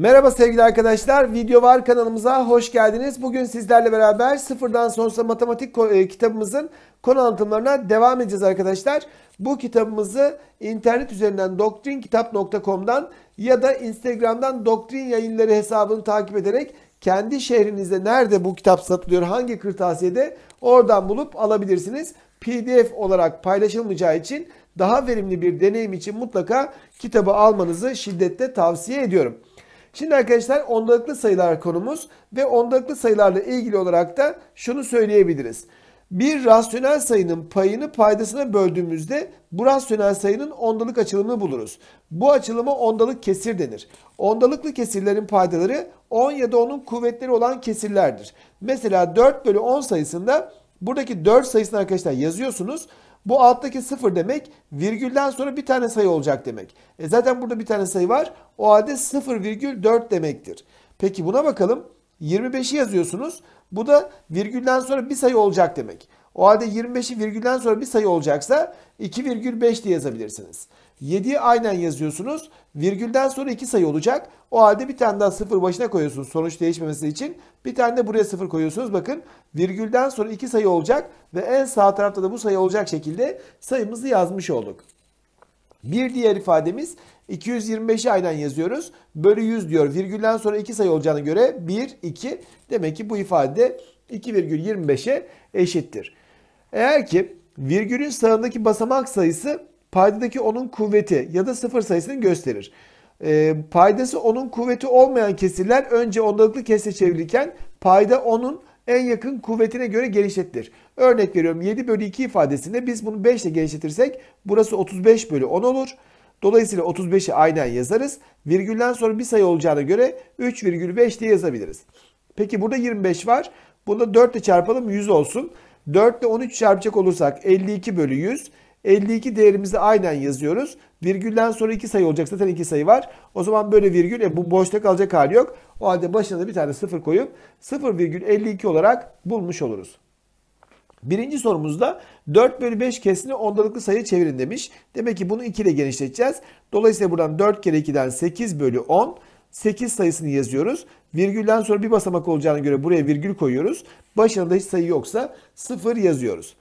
Merhaba sevgili arkadaşlar. Video var kanalımıza hoş geldiniz. Bugün sizlerle beraber sıfırdan sonsuza matematik e, kitabımızın konu anlatımlarına devam edeceğiz arkadaşlar. Bu kitabımızı internet üzerinden doktrinkitap.com'dan ya da Instagram'dan doktrin yayınları hesabını takip ederek kendi şehrinizde nerede bu kitap satılıyor, hangi kırtasiyede oradan bulup alabilirsiniz. PDF olarak paylaşılmayacağı için daha verimli bir deneyim için mutlaka kitabı almanızı şiddetle tavsiye ediyorum. Şimdi arkadaşlar ondalıklı sayılar konumuz ve ondalıklı sayılarla ilgili olarak da şunu söyleyebiliriz. Bir rasyonel sayının payını paydasına böldüğümüzde bu rasyonel sayının ondalık açılımını buluruz. Bu açılıma ondalık kesir denir. Ondalıklı kesirlerin paydaları 10 ya da onun kuvvetleri olan kesirlerdir. Mesela 4 bölü 10 sayısında buradaki 4 sayısını arkadaşlar yazıyorsunuz. Bu alttaki 0 demek virgülden sonra bir tane sayı olacak demek. E zaten burada bir tane sayı var. O halde 0,4 demektir. Peki buna bakalım. 25'i yazıyorsunuz. Bu da virgülden sonra bir sayı olacak demek. O halde 25'i virgülden sonra bir sayı olacaksa 2,5 diye yazabilirsiniz. 7'yi aynen yazıyorsunuz. Virgülden sonra 2 sayı olacak. O halde bir tane daha 0 başına koyuyorsunuz sonuç değişmemesi için. Bir tane de buraya 0 koyuyorsunuz. Bakın virgülden sonra 2 sayı olacak ve en sağ tarafta da bu sayı olacak şekilde sayımızı yazmış olduk. Bir diğer ifademiz 225'i aynen yazıyoruz. Bölü 100 diyor. Virgülden sonra 2 sayı olacağına göre 1, 2. Demek ki bu ifade 2,25'e eşittir. Eğer ki virgülün sağındaki basamak sayısı paydadaki onun kuvveti ya da sıfır sayısını gösterir. E, paydası onun kuvveti olmayan kesirler önce ondalıklı kese çevrilirken payda onun en yakın kuvvetine göre genişletilir. Örnek veriyorum 7 bölü 2 ifadesinde biz bunu 5 ile genişletirsek burası 35 bölü 10 olur. Dolayısıyla 35'i aynen yazarız. Virgülden sonra bir sayı olacağına göre 3,5 diye yazabiliriz. Peki burada 25 var. Bunu da 4 ile çarpalım 100 olsun. 4 ile 13 çarpacak olursak 52 bölü 100. 52 değerimizi aynen yazıyoruz. Virgülden sonra iki sayı olacak. Zaten iki sayı var. O zaman böyle virgül. E bu boşta kalacak hali yok. O halde başına da bir tane sıfır koyup 0,52 olarak bulmuş oluruz. Birinci sorumuzda 4 bölü 5 kesini ondalıklı sayı çevirin demiş. Demek ki bunu 2 ile genişleteceğiz. Dolayısıyla buradan 4 kere 2'den 8 bölü 10. 8 sayısını yazıyoruz. Virgülden sonra bir basamak olacağına göre buraya virgül koyuyoruz. Başında hiç sayı yoksa 0 yazıyoruz.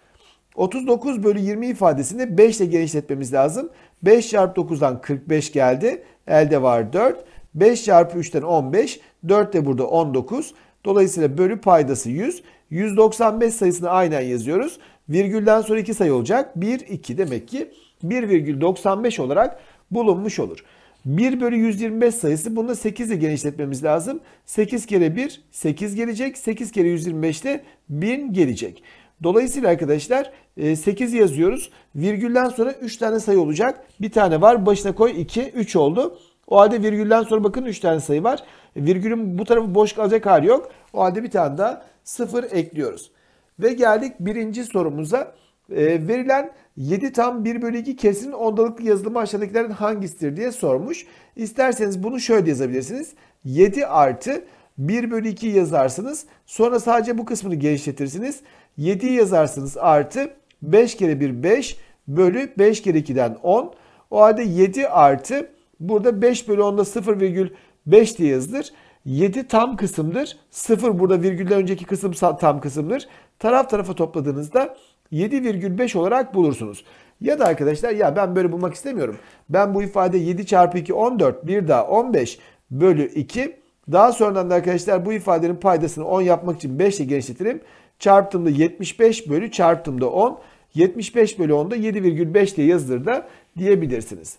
39 bölü 20 ifadesini 5 ile genişletmemiz lazım. 5 çarpı 9'dan 45 geldi. Elde var 4. 5 çarpı 3'ten 15. 4 de burada 19. Dolayısıyla bölü paydası 100. 195 sayısını aynen yazıyoruz. Virgülden sonra 2 sayı olacak. 1, 2 demek ki 1,95 olarak bulunmuş olur. 1 bölü 125 sayısı bunu 8 ile genişletmemiz lazım. 8 kere 1 8 gelecek. 8 kere 125 de 1000 gelecek. Dolayısıyla arkadaşlar 8 e, yazıyoruz. Virgülden sonra 3 tane sayı olacak. Bir tane var. Başına koy 2. 3 oldu. O halde virgülden sonra bakın 3 tane sayı var. Virgülün bu tarafı boş kalacak hali yok. O halde bir tane daha 0 ekliyoruz. Ve geldik birinci sorumuza. E, verilen 7 tam 1 bölü 2 kesinin ondalıklı yazılımı aşağıdakilerden hangisidir diye sormuş. İsterseniz bunu şöyle yazabilirsiniz. 7 artı 1 bölü 2 yazarsınız. Sonra sadece bu kısmını genişletirsiniz. 7 yazarsınız artı 5 kere 1 5 bölü 5 kere 2'den 10. O halde 7 artı burada 5 bölü 10'da 0,5 diye yazılır. 7 tam kısımdır. 0 burada virgülden önceki kısım tam kısımdır. Taraf tarafa topladığınızda 7,5 olarak bulursunuz. Ya da arkadaşlar ya ben böyle bulmak istemiyorum. Ben bu ifade 7 çarpı 2 14 bir daha 15 bölü 2 daha sonradan da arkadaşlar bu ifadenin paydasını 10 yapmak için 5 ile genişletirim. Çarptığımda 75 bölü çarptığımda 10. 75 bölü 10'da 7,5 diye yazılır da diyebilirsiniz.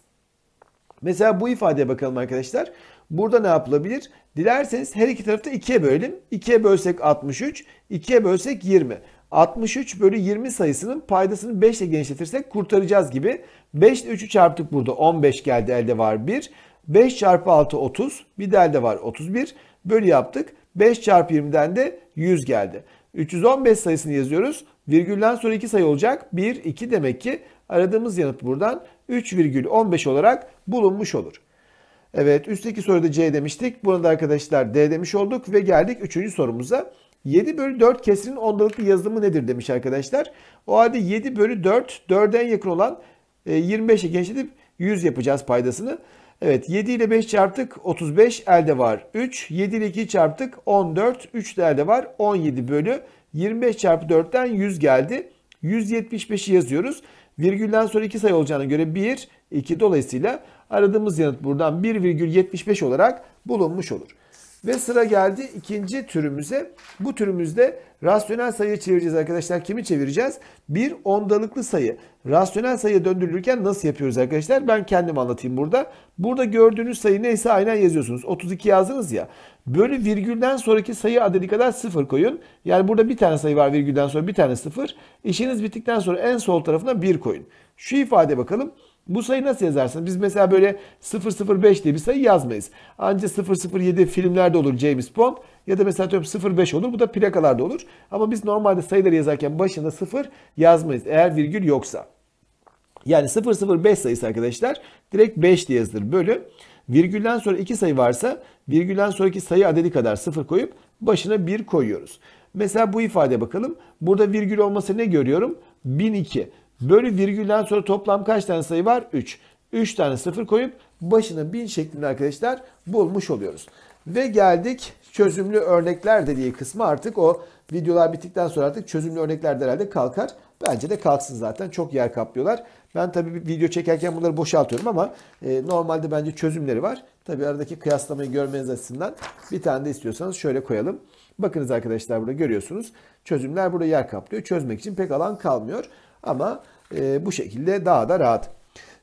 Mesela bu ifadeye bakalım arkadaşlar. Burada ne yapılabilir? Dilerseniz her iki tarafta da 2'ye bölelim. 2'ye bölsek 63, 2'ye bölsek 20. 63 bölü 20 sayısının paydasını 5 ile genişletirsek kurtaracağız gibi. 5 ile 3'ü çarptık burada. 15 geldi elde var 1. 5 çarpı 6 30. Bir de elde var 31. Bölü yaptık. 5 çarpı 20'den de 100 geldi. 315 sayısını yazıyoruz. Virgülden sonra 2 sayı olacak. 1, 2 demek ki aradığımız yanıt buradan 3,15 olarak bulunmuş olur. Evet üstteki soruda C demiştik. Bunu da arkadaşlar D demiş olduk ve geldik 3. sorumuza. 7 bölü 4 kesrin ondalıklı yazılımı nedir demiş arkadaşlar. O halde 7 bölü 4, 4'e en yakın olan 25'e genişletip 100 yapacağız paydasını. Evet 7 ile 5 çarptık 35 elde var 3. 7 ile 2 çarptık 14. 3 de elde var 17 bölü 25 çarpı 4'ten 100 geldi. 175'i yazıyoruz. Virgülden sonra 2 sayı olacağına göre 1, 2 dolayısıyla aradığımız yanıt buradan 1,75 olarak bulunmuş olur. Ve sıra geldi ikinci türümüze. Bu türümüzde Rasyonel sayıya çevireceğiz arkadaşlar. Kimi çevireceğiz? Bir ondalıklı sayı. Rasyonel sayıya döndürülürken nasıl yapıyoruz arkadaşlar? Ben kendim anlatayım burada. Burada gördüğünüz sayı neyse aynen yazıyorsunuz. 32 yazdınız ya. Bölü virgülden sonraki sayı adedi kadar sıfır koyun. Yani burada bir tane sayı var virgülden sonra bir tane sıfır. İşiniz bittikten sonra en sol tarafına bir koyun. Şu ifade bakalım. Bu sayı nasıl yazarsın? Biz mesela böyle 005 diye bir sayı yazmayız. Anca 007 filmlerde olur James Bond ya da mesela 05 olur. Bu da plakalarda olur. Ama biz normalde sayıları yazarken başına 0 yazmayız eğer virgül yoksa. Yani 005 sayısı arkadaşlar direkt 5 diye yazılır bölü. Virgülden sonra 2 sayı varsa virgülden sonraki sayı adedi kadar 0 koyup başına 1 koyuyoruz. Mesela bu ifade bakalım. Burada virgül olması ne görüyorum? 1002. Böyle virgülden sonra toplam kaç tane sayı var? 3. 3 tane sıfır koyup başına 1000 şeklinde arkadaşlar bulmuş oluyoruz. Ve geldik çözümlü örnekler dediği kısmı artık o videolar bittikten sonra artık çözümlü örnekler de herhalde kalkar. Bence de kalksın zaten çok yer kaplıyorlar. Ben tabii bir video çekerken bunları boşaltıyorum ama e, normalde bence çözümleri var. Tabii aradaki kıyaslamayı görmeniz açısından bir tane de istiyorsanız şöyle koyalım. Bakınız arkadaşlar burada görüyorsunuz. Çözümler burada yer kaplıyor. Çözmek için pek alan kalmıyor. Ama e, bu şekilde daha da rahat.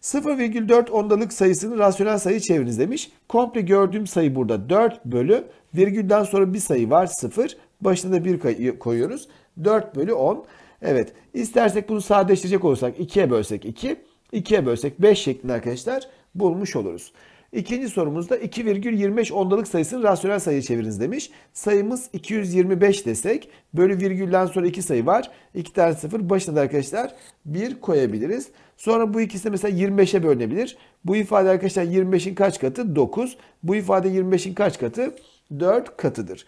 0,4 ondalık sayısını rasyonel sayı çeviriniz demiş. Komple gördüğüm sayı burada 4 bölü virgülden sonra bir sayı var 0. Başına da 1 koyuyoruz. 4 bölü 10. Evet istersek bunu sadeleştirecek olursak 2'ye bölsek 2. 2'ye bölsek 5 şeklinde arkadaşlar bulmuş oluruz. İkinci sorumuzda 2,25 ondalık sayısını rasyonel sayıya çeviriniz demiş. Sayımız 225 desek bölü virgülden sonra iki sayı var. İki tane sıfır başına da arkadaşlar 1 koyabiliriz. Sonra bu ikisi mesela 25'e bölünebilir. Bu ifade arkadaşlar 25'in kaç katı? 9. Bu ifade 25'in kaç katı? 4 katıdır.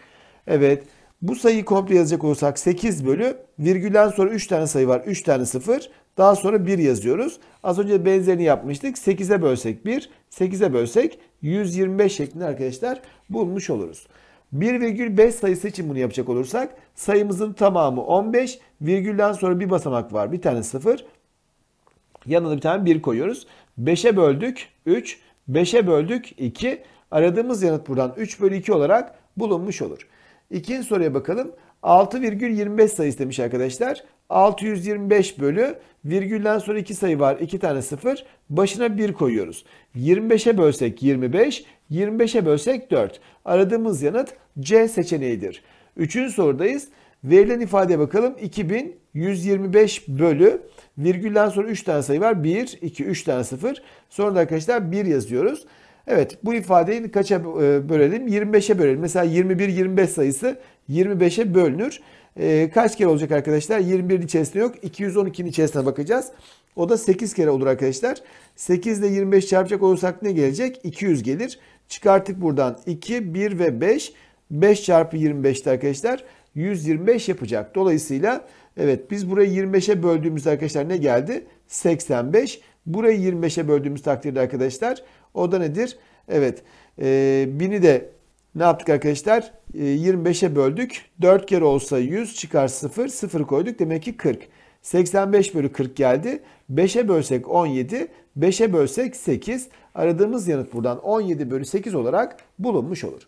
Evet bu sayıyı komple yazacak olursak 8 bölü virgülden sonra 3 tane sayı var. 3 tane sıfır. Daha sonra 1 yazıyoruz. Az önce benzerini yapmıştık. 8'e bölsek 1, 8'e bölsek 125 şeklinde arkadaşlar bulmuş oluruz. 1,5 sayısı için bunu yapacak olursak sayımızın tamamı 15. Virgülden sonra bir basamak var. Bir tane 0. Yanına bir tane 1 koyuyoruz. 5'e böldük 3. 5'e böldük 2. Aradığımız yanıt buradan 3 bölü 2 olarak bulunmuş olur. İkinci soruya bakalım. 6,25 sayısı demiş arkadaşlar. 625 bölü Virgülden sonra iki sayı var. iki tane sıfır. Başına bir koyuyoruz. 25'e bölsek 25. 25'e bölsek 4. Aradığımız yanıt C seçeneğidir. Üçüncü sorudayız. Verilen ifadeye bakalım. 2125 bölü virgülden sonra 3 tane sayı var. 1, 2, 3 tane 0. Sonra da arkadaşlar 1 yazıyoruz. Evet bu ifadeyi kaça e, bölelim? 25'e bölelim. Mesela 21, 25 sayısı 25'e bölünür. E, kaç kere olacak arkadaşlar? 21'in içerisinde yok. 212'nin içerisine bakacağız. O da 8 kere olur arkadaşlar. 8 ile 25 çarpacak olursak ne gelecek? 200 gelir. Çıkartık buradan 2, 1 ve 5. 5 çarpı 25'te arkadaşlar 125 yapacak. Dolayısıyla evet biz burayı 25'e böldüğümüzde arkadaşlar ne geldi? 85. Burayı 25'e böldüğümüz takdirde arkadaşlar o da nedir? Evet e, de ne yaptık arkadaşlar? 25'e ee, böldük. 4 kere olsa 100 çıkar 0. 0 koyduk. Demek ki 40. 85 bölü 40 geldi. 5'e bölsek 17. 5'e bölsek 8. Aradığımız yanıt buradan 17 bölü 8 olarak bulunmuş olur.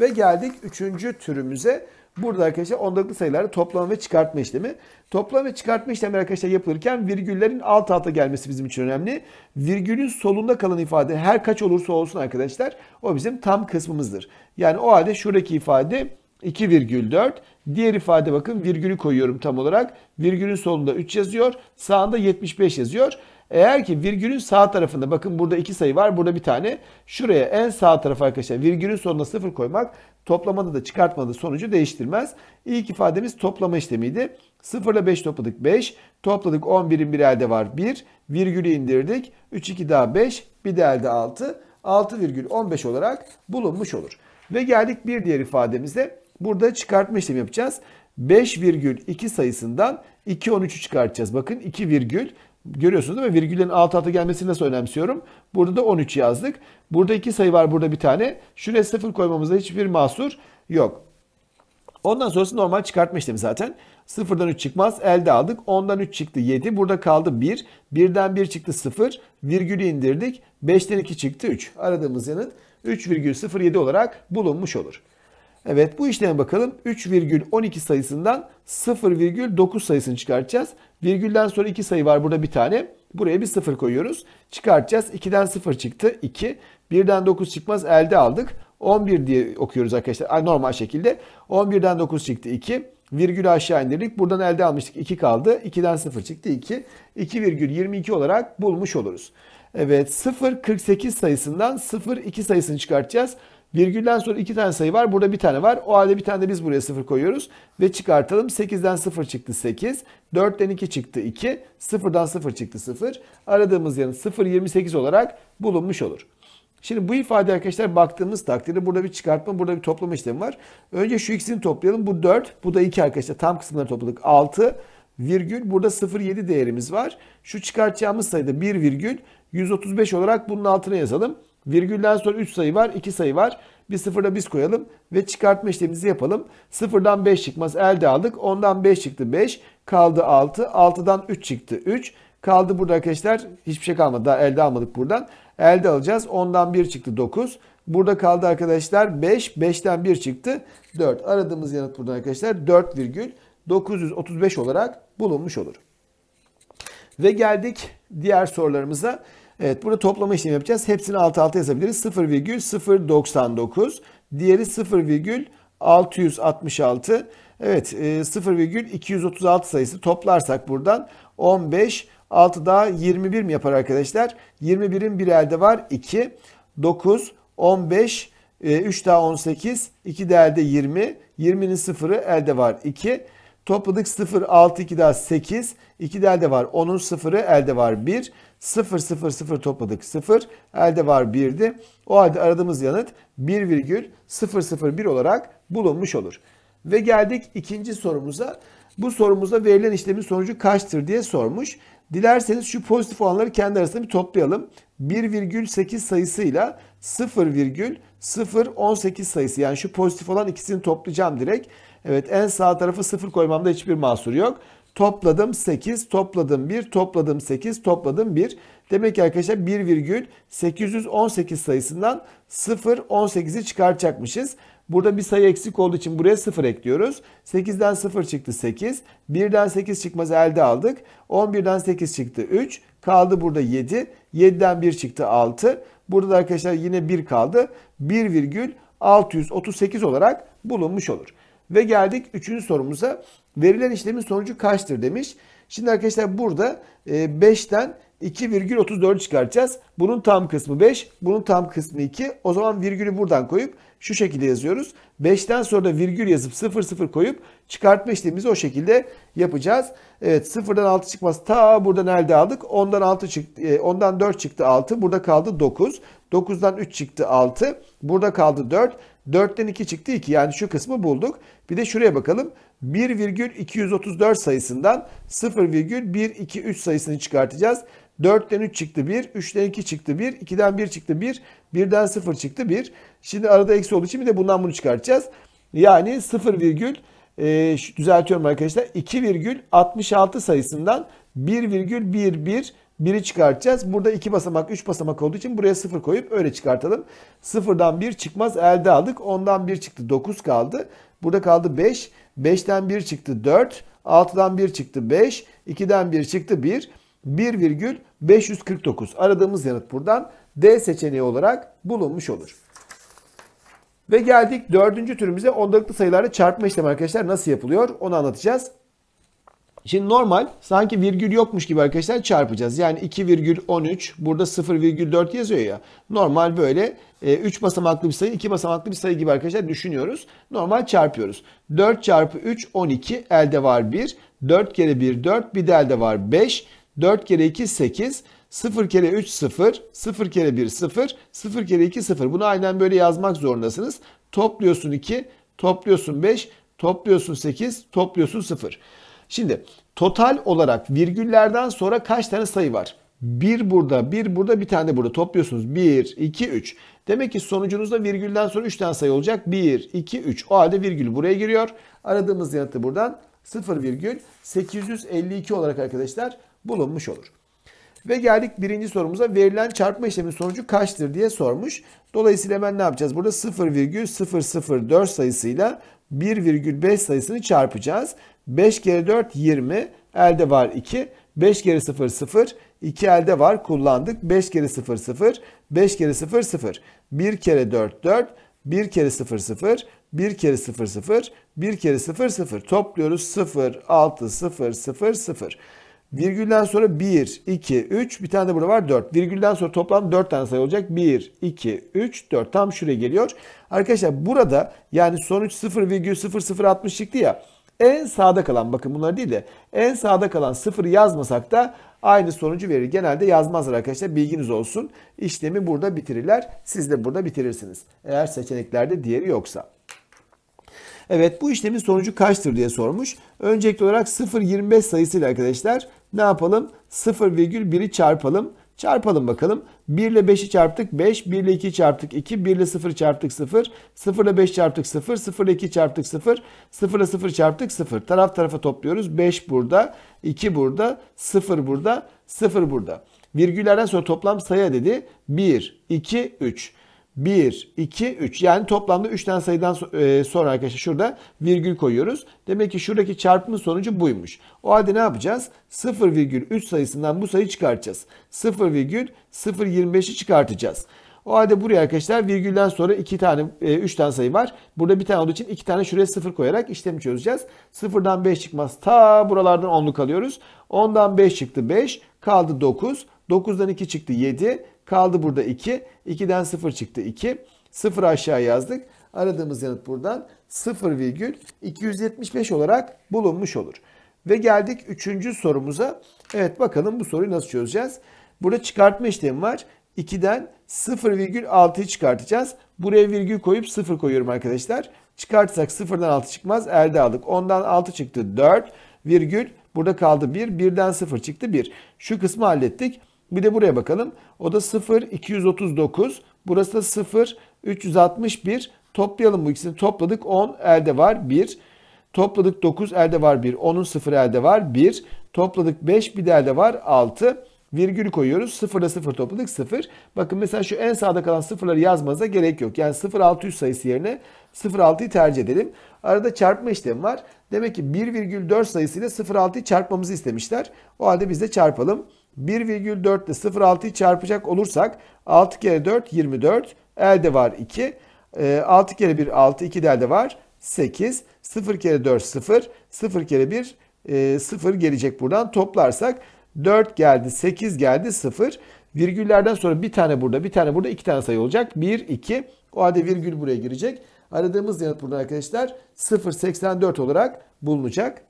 Ve geldik 3. türümüze. Burada arkadaşlar ondalıklı sayıları toplam ve çıkartma işlemi. Toplam ve çıkartma işlemi arkadaşlar yapılırken virgüllerin alt alta gelmesi bizim için önemli. Virgülün solunda kalan ifade her kaç olursa olsun arkadaşlar o bizim tam kısmımızdır. Yani o halde şuradaki ifade 2,4. Diğer ifade bakın virgülü koyuyorum tam olarak. Virgülün solunda 3 yazıyor. Sağında 75 yazıyor. Eğer ki virgülün sağ tarafında bakın burada iki sayı var burada bir tane. Şuraya en sağ tarafa arkadaşlar virgülün sonuna sıfır koymak Toplamada da çıkartmada sonucu değiştirmez. İlk ifademiz toplama işlemiydi. 0 ile 5 topladık 5. Topladık 11'in bir elde var 1. Virgülü indirdik. 3 2 daha 5. Bir de elde 6. 6,15 olarak bulunmuş olur. Ve geldik bir diğer ifademize. Burada çıkartma işlemi yapacağız. 5,2 sayısından 2,13'ü çıkartacağız. Bakın 2 virgül Görüyorsunuz değil mi? Virgülün alt alta gelmesini nasıl önemsiyorum? Burada da 13 yazdık. Burada iki sayı var, burada bir tane. Şuraya sıfır koymamızda hiçbir mahsur yok. Ondan sonrası normal çıkartma işlemi zaten. Sıfırdan 3 çıkmaz. Elde aldık. 10'dan 3 çıktı 7. Burada kaldı 1. 1'den 1 çıktı 0. Virgülü indirdik. 5'ten 2 çıktı 3. Aradığımız yanıt 3,07 olarak bulunmuş olur. Evet bu işleme bakalım. 3,12 sayısından 0,9 sayısını çıkartacağız. Virgülden sonra 2 sayı var burada bir tane. Buraya bir 0 koyuyoruz. Çıkartacağız. 2'den 0 çıktı. 2. 1'den 9 çıkmaz. Elde aldık. 11 diye okuyoruz arkadaşlar. Normal şekilde. 11'den 9 çıktı. 2. Virgülü aşağı indirdik. Buradan elde almıştık. 2 kaldı. 2'den 0 çıktı. 2. 2,22 olarak bulmuş oluruz. Evet 0,48 sayısından 0,2 sayısını çıkartacağız. Virgülden sonra iki tane sayı var. Burada bir tane var. O halde bir tane de biz buraya sıfır koyuyoruz. Ve çıkartalım. 8'den 0 çıktı 8. 4'ten 2 çıktı 2. 0'dan 0 çıktı 0. Aradığımız yanıt 0,28 olarak bulunmuş olur. Şimdi bu ifade arkadaşlar baktığımız takdirde burada bir çıkartma, burada bir toplama işlemi var. Önce şu ikisini toplayalım. Bu 4, bu da 2 arkadaşlar. Tam kısımları topladık. 6 virgül burada 0,7 değerimiz var. Şu çıkartacağımız sayıda 1 virgül 135 olarak bunun altına yazalım. Virgülden sonra 3 sayı var, 2 sayı var. Bir sıfırla biz koyalım ve çıkartma işlemimizi yapalım. Sıfırdan 5 çıkmaz elde aldık. Ondan 5 çıktı 5. Kaldı 6. 6'dan 3 çıktı 3. Kaldı burada arkadaşlar hiçbir şey kalmadı. Daha elde almadık buradan. Elde alacağız. Ondan 1 çıktı 9. Burada kaldı arkadaşlar 5. 5'ten 1 çıktı 4. Aradığımız yanıt buradan arkadaşlar 4,935 olarak bulunmuş olur. Ve geldik diğer sorularımıza. Evet burada toplama işlemi yapacağız. Hepsini alt alta yazabiliriz. 0,099 diğeri 0,666 Evet 0,236 e, sayısı toplarsak buradan 15 6 daha 21 mi yapar arkadaşlar? 21'in bir elde var 2 9 15 3 daha 18 2 de elde 20 20'nin sıfırı elde var 2 Topladık 0, 6, 2 daha 8. 2 de elde var. 10'un 0'ı elde var 1. 0, 0, 0 topladık 0. Elde var 1'di. O halde aradığımız yanıt 1,001 olarak bulunmuş olur. Ve geldik ikinci sorumuza. Bu sorumuzda verilen işlemin sonucu kaçtır diye sormuş. Dilerseniz şu pozitif olanları kendi arasında bir toplayalım. 1,8 sayısıyla 0,018 sayısı yani şu pozitif olan ikisini toplayacağım direkt. Evet en sağ tarafı 0 koymamda hiçbir mahsur yok. Topladım 8, topladım 1, topladım 8, topladım 1. Demek ki arkadaşlar 1,818 sayısından 0,18'i çıkartacakmışız. Burada bir sayı eksik olduğu için buraya 0 ekliyoruz. 8'den 0 çıktı 8. 1'den 8 çıkmaz elde aldık. 11'den 8 çıktı 3. Kaldı burada 7. 7'den 1 çıktı 6. Burada da arkadaşlar yine 1 kaldı. 1,638 olarak bulunmuş olur. Ve geldik 3. sorumuza. Verilen işlemin sonucu kaçtır demiş. Şimdi arkadaşlar burada 5'ten e, 2,34 çıkaracağız. Bunun tam kısmı 5, bunun tam kısmı 2. O zaman virgülü buradan koyup şu şekilde yazıyoruz. 5'ten sonra da virgül yazıp 0 0 koyup çıkartma işlemimizi o şekilde yapacağız. Evet 0'dan 6 çıkmaz. Ta buradan elde aldık. 10'dan 6 çıktı. 10'dan e, 4 çıktı 6. Burada kaldı 9. 9'dan 3 çıktı 6. Burada kaldı 4. 4'ten 2 çıktı 2. Yani şu kısmı bulduk. Bir de şuraya bakalım. 1,234 sayısından 0,123 sayısını çıkartacağız. 4'ten 3 çıktı 1, 3'ten 2 çıktı 1, 2'den 1 çıktı 1, 1'den 0 çıktı 1. Şimdi arada eksi olduğu için bir de bundan bunu çıkartacağız. Yani 0 virgül e, düzeltiyorum arkadaşlar virgül 2,66 sayısından virgül 1,11 biri çıkartacağız. Burada 2 basamak 3 basamak olduğu için buraya 0 koyup öyle çıkartalım. 0'dan 1 çıkmaz elde aldık. 10'dan 1 çıktı 9 kaldı. Burada kaldı 5. 5'ten 1 çıktı 4. 6'dan 1 çıktı 5. 2'den 1 çıktı 1. virgül 549. Aradığımız yanıt buradan D seçeneği olarak bulunmuş olur. Ve geldik dördüncü türümüze ondalıklı sayılarla çarpma işlemi arkadaşlar nasıl yapılıyor onu anlatacağız. Şimdi normal sanki virgül yokmuş gibi arkadaşlar çarpacağız. Yani 2,13 burada 0,4 yazıyor ya. Normal böyle 3 e, basamaklı bir sayı 2 basamaklı bir sayı gibi arkadaşlar düşünüyoruz. Normal çarpıyoruz. 4 çarpı 3 12 elde var 1. 4 kere 1 4 bir de elde var 5. 4 kere 2 8. 0 kere 3 0. 0 kere 1 0. 0 kere 2 0. Bunu aynen böyle yazmak zorundasınız. Topluyorsun 2. Topluyorsun 5. Topluyorsun 8. Topluyorsun 0. Şimdi total olarak virgüllerden sonra kaç tane sayı var? Bir burada, bir burada, bir tane burada. Topluyorsunuz. 1, 2, 3. Demek ki sonucunuzda virgülden sonra 3 tane sayı olacak. 1, 2, 3. O halde virgül buraya giriyor. Aradığımız yanıtı buradan 0,852 olarak arkadaşlar bulunmuş olur. Ve geldik birinci sorumuza verilen çarpma işlemin sonucu kaçtır diye sormuş. Dolayısıyla hemen ne yapacağız? Burada 0,004 sayısıyla 1,5 sayısını çarpacağız. 5 kere 4 20 elde var 2. 5 kere 0 0 2 elde var kullandık. 5 kere 0 0 5 kere 0 0 1 kere 4 4 1 kere 0 0 1 kere 0 0 1 kere 0 0 topluyoruz 0 6 0 0 0 Virgülden sonra 1, 2, 3 bir tane de burada var 4. Virgülden sonra toplam 4 tane sayı olacak. 1, 2, 3, 4 tam şuraya geliyor. Arkadaşlar burada yani sonuç 0,0060 çıktı ya. En sağda kalan bakın bunlar değil de en sağda kalan 0 yazmasak da aynı sonucu verir. Genelde yazmazlar arkadaşlar bilginiz olsun. İşlemi burada bitirirler. Siz de burada bitirirsiniz. Eğer seçeneklerde diğeri yoksa. Evet bu işlemin sonucu kaçtır diye sormuş. Öncelikli olarak 0.25 sayısıyla arkadaşlar ne yapalım? 0,1'i çarpalım. Çarpalım bakalım. 1 ile 5'i çarptık 5, 1 ile 2'yi çarptık 2, 1 ile 0 çarptık 0, 0 ile 5 çarptık 0, 0 ile 2 çarptık 0, 0 ile 0 çarptık 0. Taraf tarafa topluyoruz. 5 burada, 2 burada, 0 burada, 0 burada. Virgüllerden sonra toplam sayı dedi. 1, 2, 3. 1, 2, 3. Yani toplamda 3 tane sayıdan e, sonra arkadaşlar şurada virgül koyuyoruz. Demek ki şuradaki çarpımın sonucu buymuş. O halde ne yapacağız? 0,3 sayısından bu sayı çıkartacağız. 0,025'i çıkartacağız. O halde buraya arkadaşlar virgülden sonra 2 tane 3 e, tane sayı var. Burada bir tane olduğu için 2 tane şuraya 0 koyarak işlemi çözeceğiz. 0'dan 5 çıkmaz. Ta buralardan 10'luk alıyoruz. 10'dan 5 çıktı 5. Kaldı 9. 9'dan 2 çıktı 7. Kaldı burada 2. 2'den 0 çıktı 2. 0 aşağı yazdık. Aradığımız yanıt buradan 0,275 olarak bulunmuş olur. Ve geldik 3. sorumuza. Evet bakalım bu soruyu nasıl çözeceğiz. Burada çıkartma işlemi var. 2'den 0,6'yı çıkartacağız. Buraya virgül koyup 0 koyuyorum arkadaşlar. Çıkartsak 0'dan 6 çıkmaz. Elde aldık. 10'dan 6 çıktı 4 virgül. Burada kaldı 1. 1'den 0 çıktı 1. Şu kısmı hallettik. Bir de buraya bakalım. O da 0 239. Burası da 0 361. Toplayalım bu ikisini. Topladık 10 elde var 1. Topladık 9 elde var 1. 10'un 0 elde var 1. Topladık 5 bir de elde var 6. Virgül koyuyoruz. 0 ile 0 topladık 0. Bakın mesela şu en sağda kalan sıfırları yazmanıza gerek yok. Yani 0600 sayısı yerine 06'yı tercih edelim. Arada çarpma işlemi var. Demek ki 1,4 sayısıyla 06'yı çarpmamızı istemişler. O halde biz de çarpalım. 1,4 ile 0,6'yı çarpacak olursak 6 kere 4 24. Elde var 2. 6 ee, kere 1 6. 2 elde var 8. 0 kere 4 0. 0 kere 1 0 e, gelecek buradan. Toplarsak 4 geldi 8 geldi 0. Virgüllerden sonra bir tane burada bir tane burada iki tane sayı olacak. 1 2 o halde virgül buraya girecek. Aradığımız yanıt burada arkadaşlar 084 olarak bulunacak.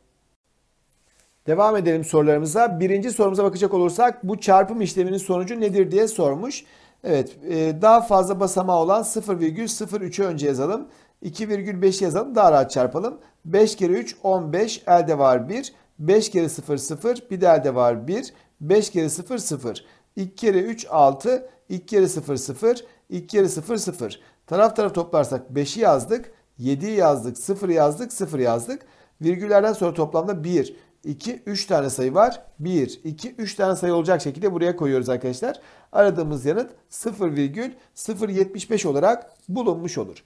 Devam edelim sorularımıza. Birinci sorumuza bakacak olursak bu çarpım işleminin sonucu nedir diye sormuş. Evet e, daha fazla basamağı olan 0,03'ü önce yazalım. 2,5 yazalım daha rahat çarpalım. 5 kere 3 15 elde var 1. 5 kere 0 0 bir de elde var 1. 5 kere 0 0. 2 kere 3 6. 2 kere 0 0. 2 kere 0 0. Taraf taraf toplarsak 5'i yazdık. 7'yi yazdık. 0 yazdık. 0 yazdık. Virgüllerden sonra toplamda 1, 2, 3 tane sayı var. 1, 2, 3 tane sayı olacak şekilde buraya koyuyoruz arkadaşlar. Aradığımız yanıt 0,075 olarak bulunmuş olur.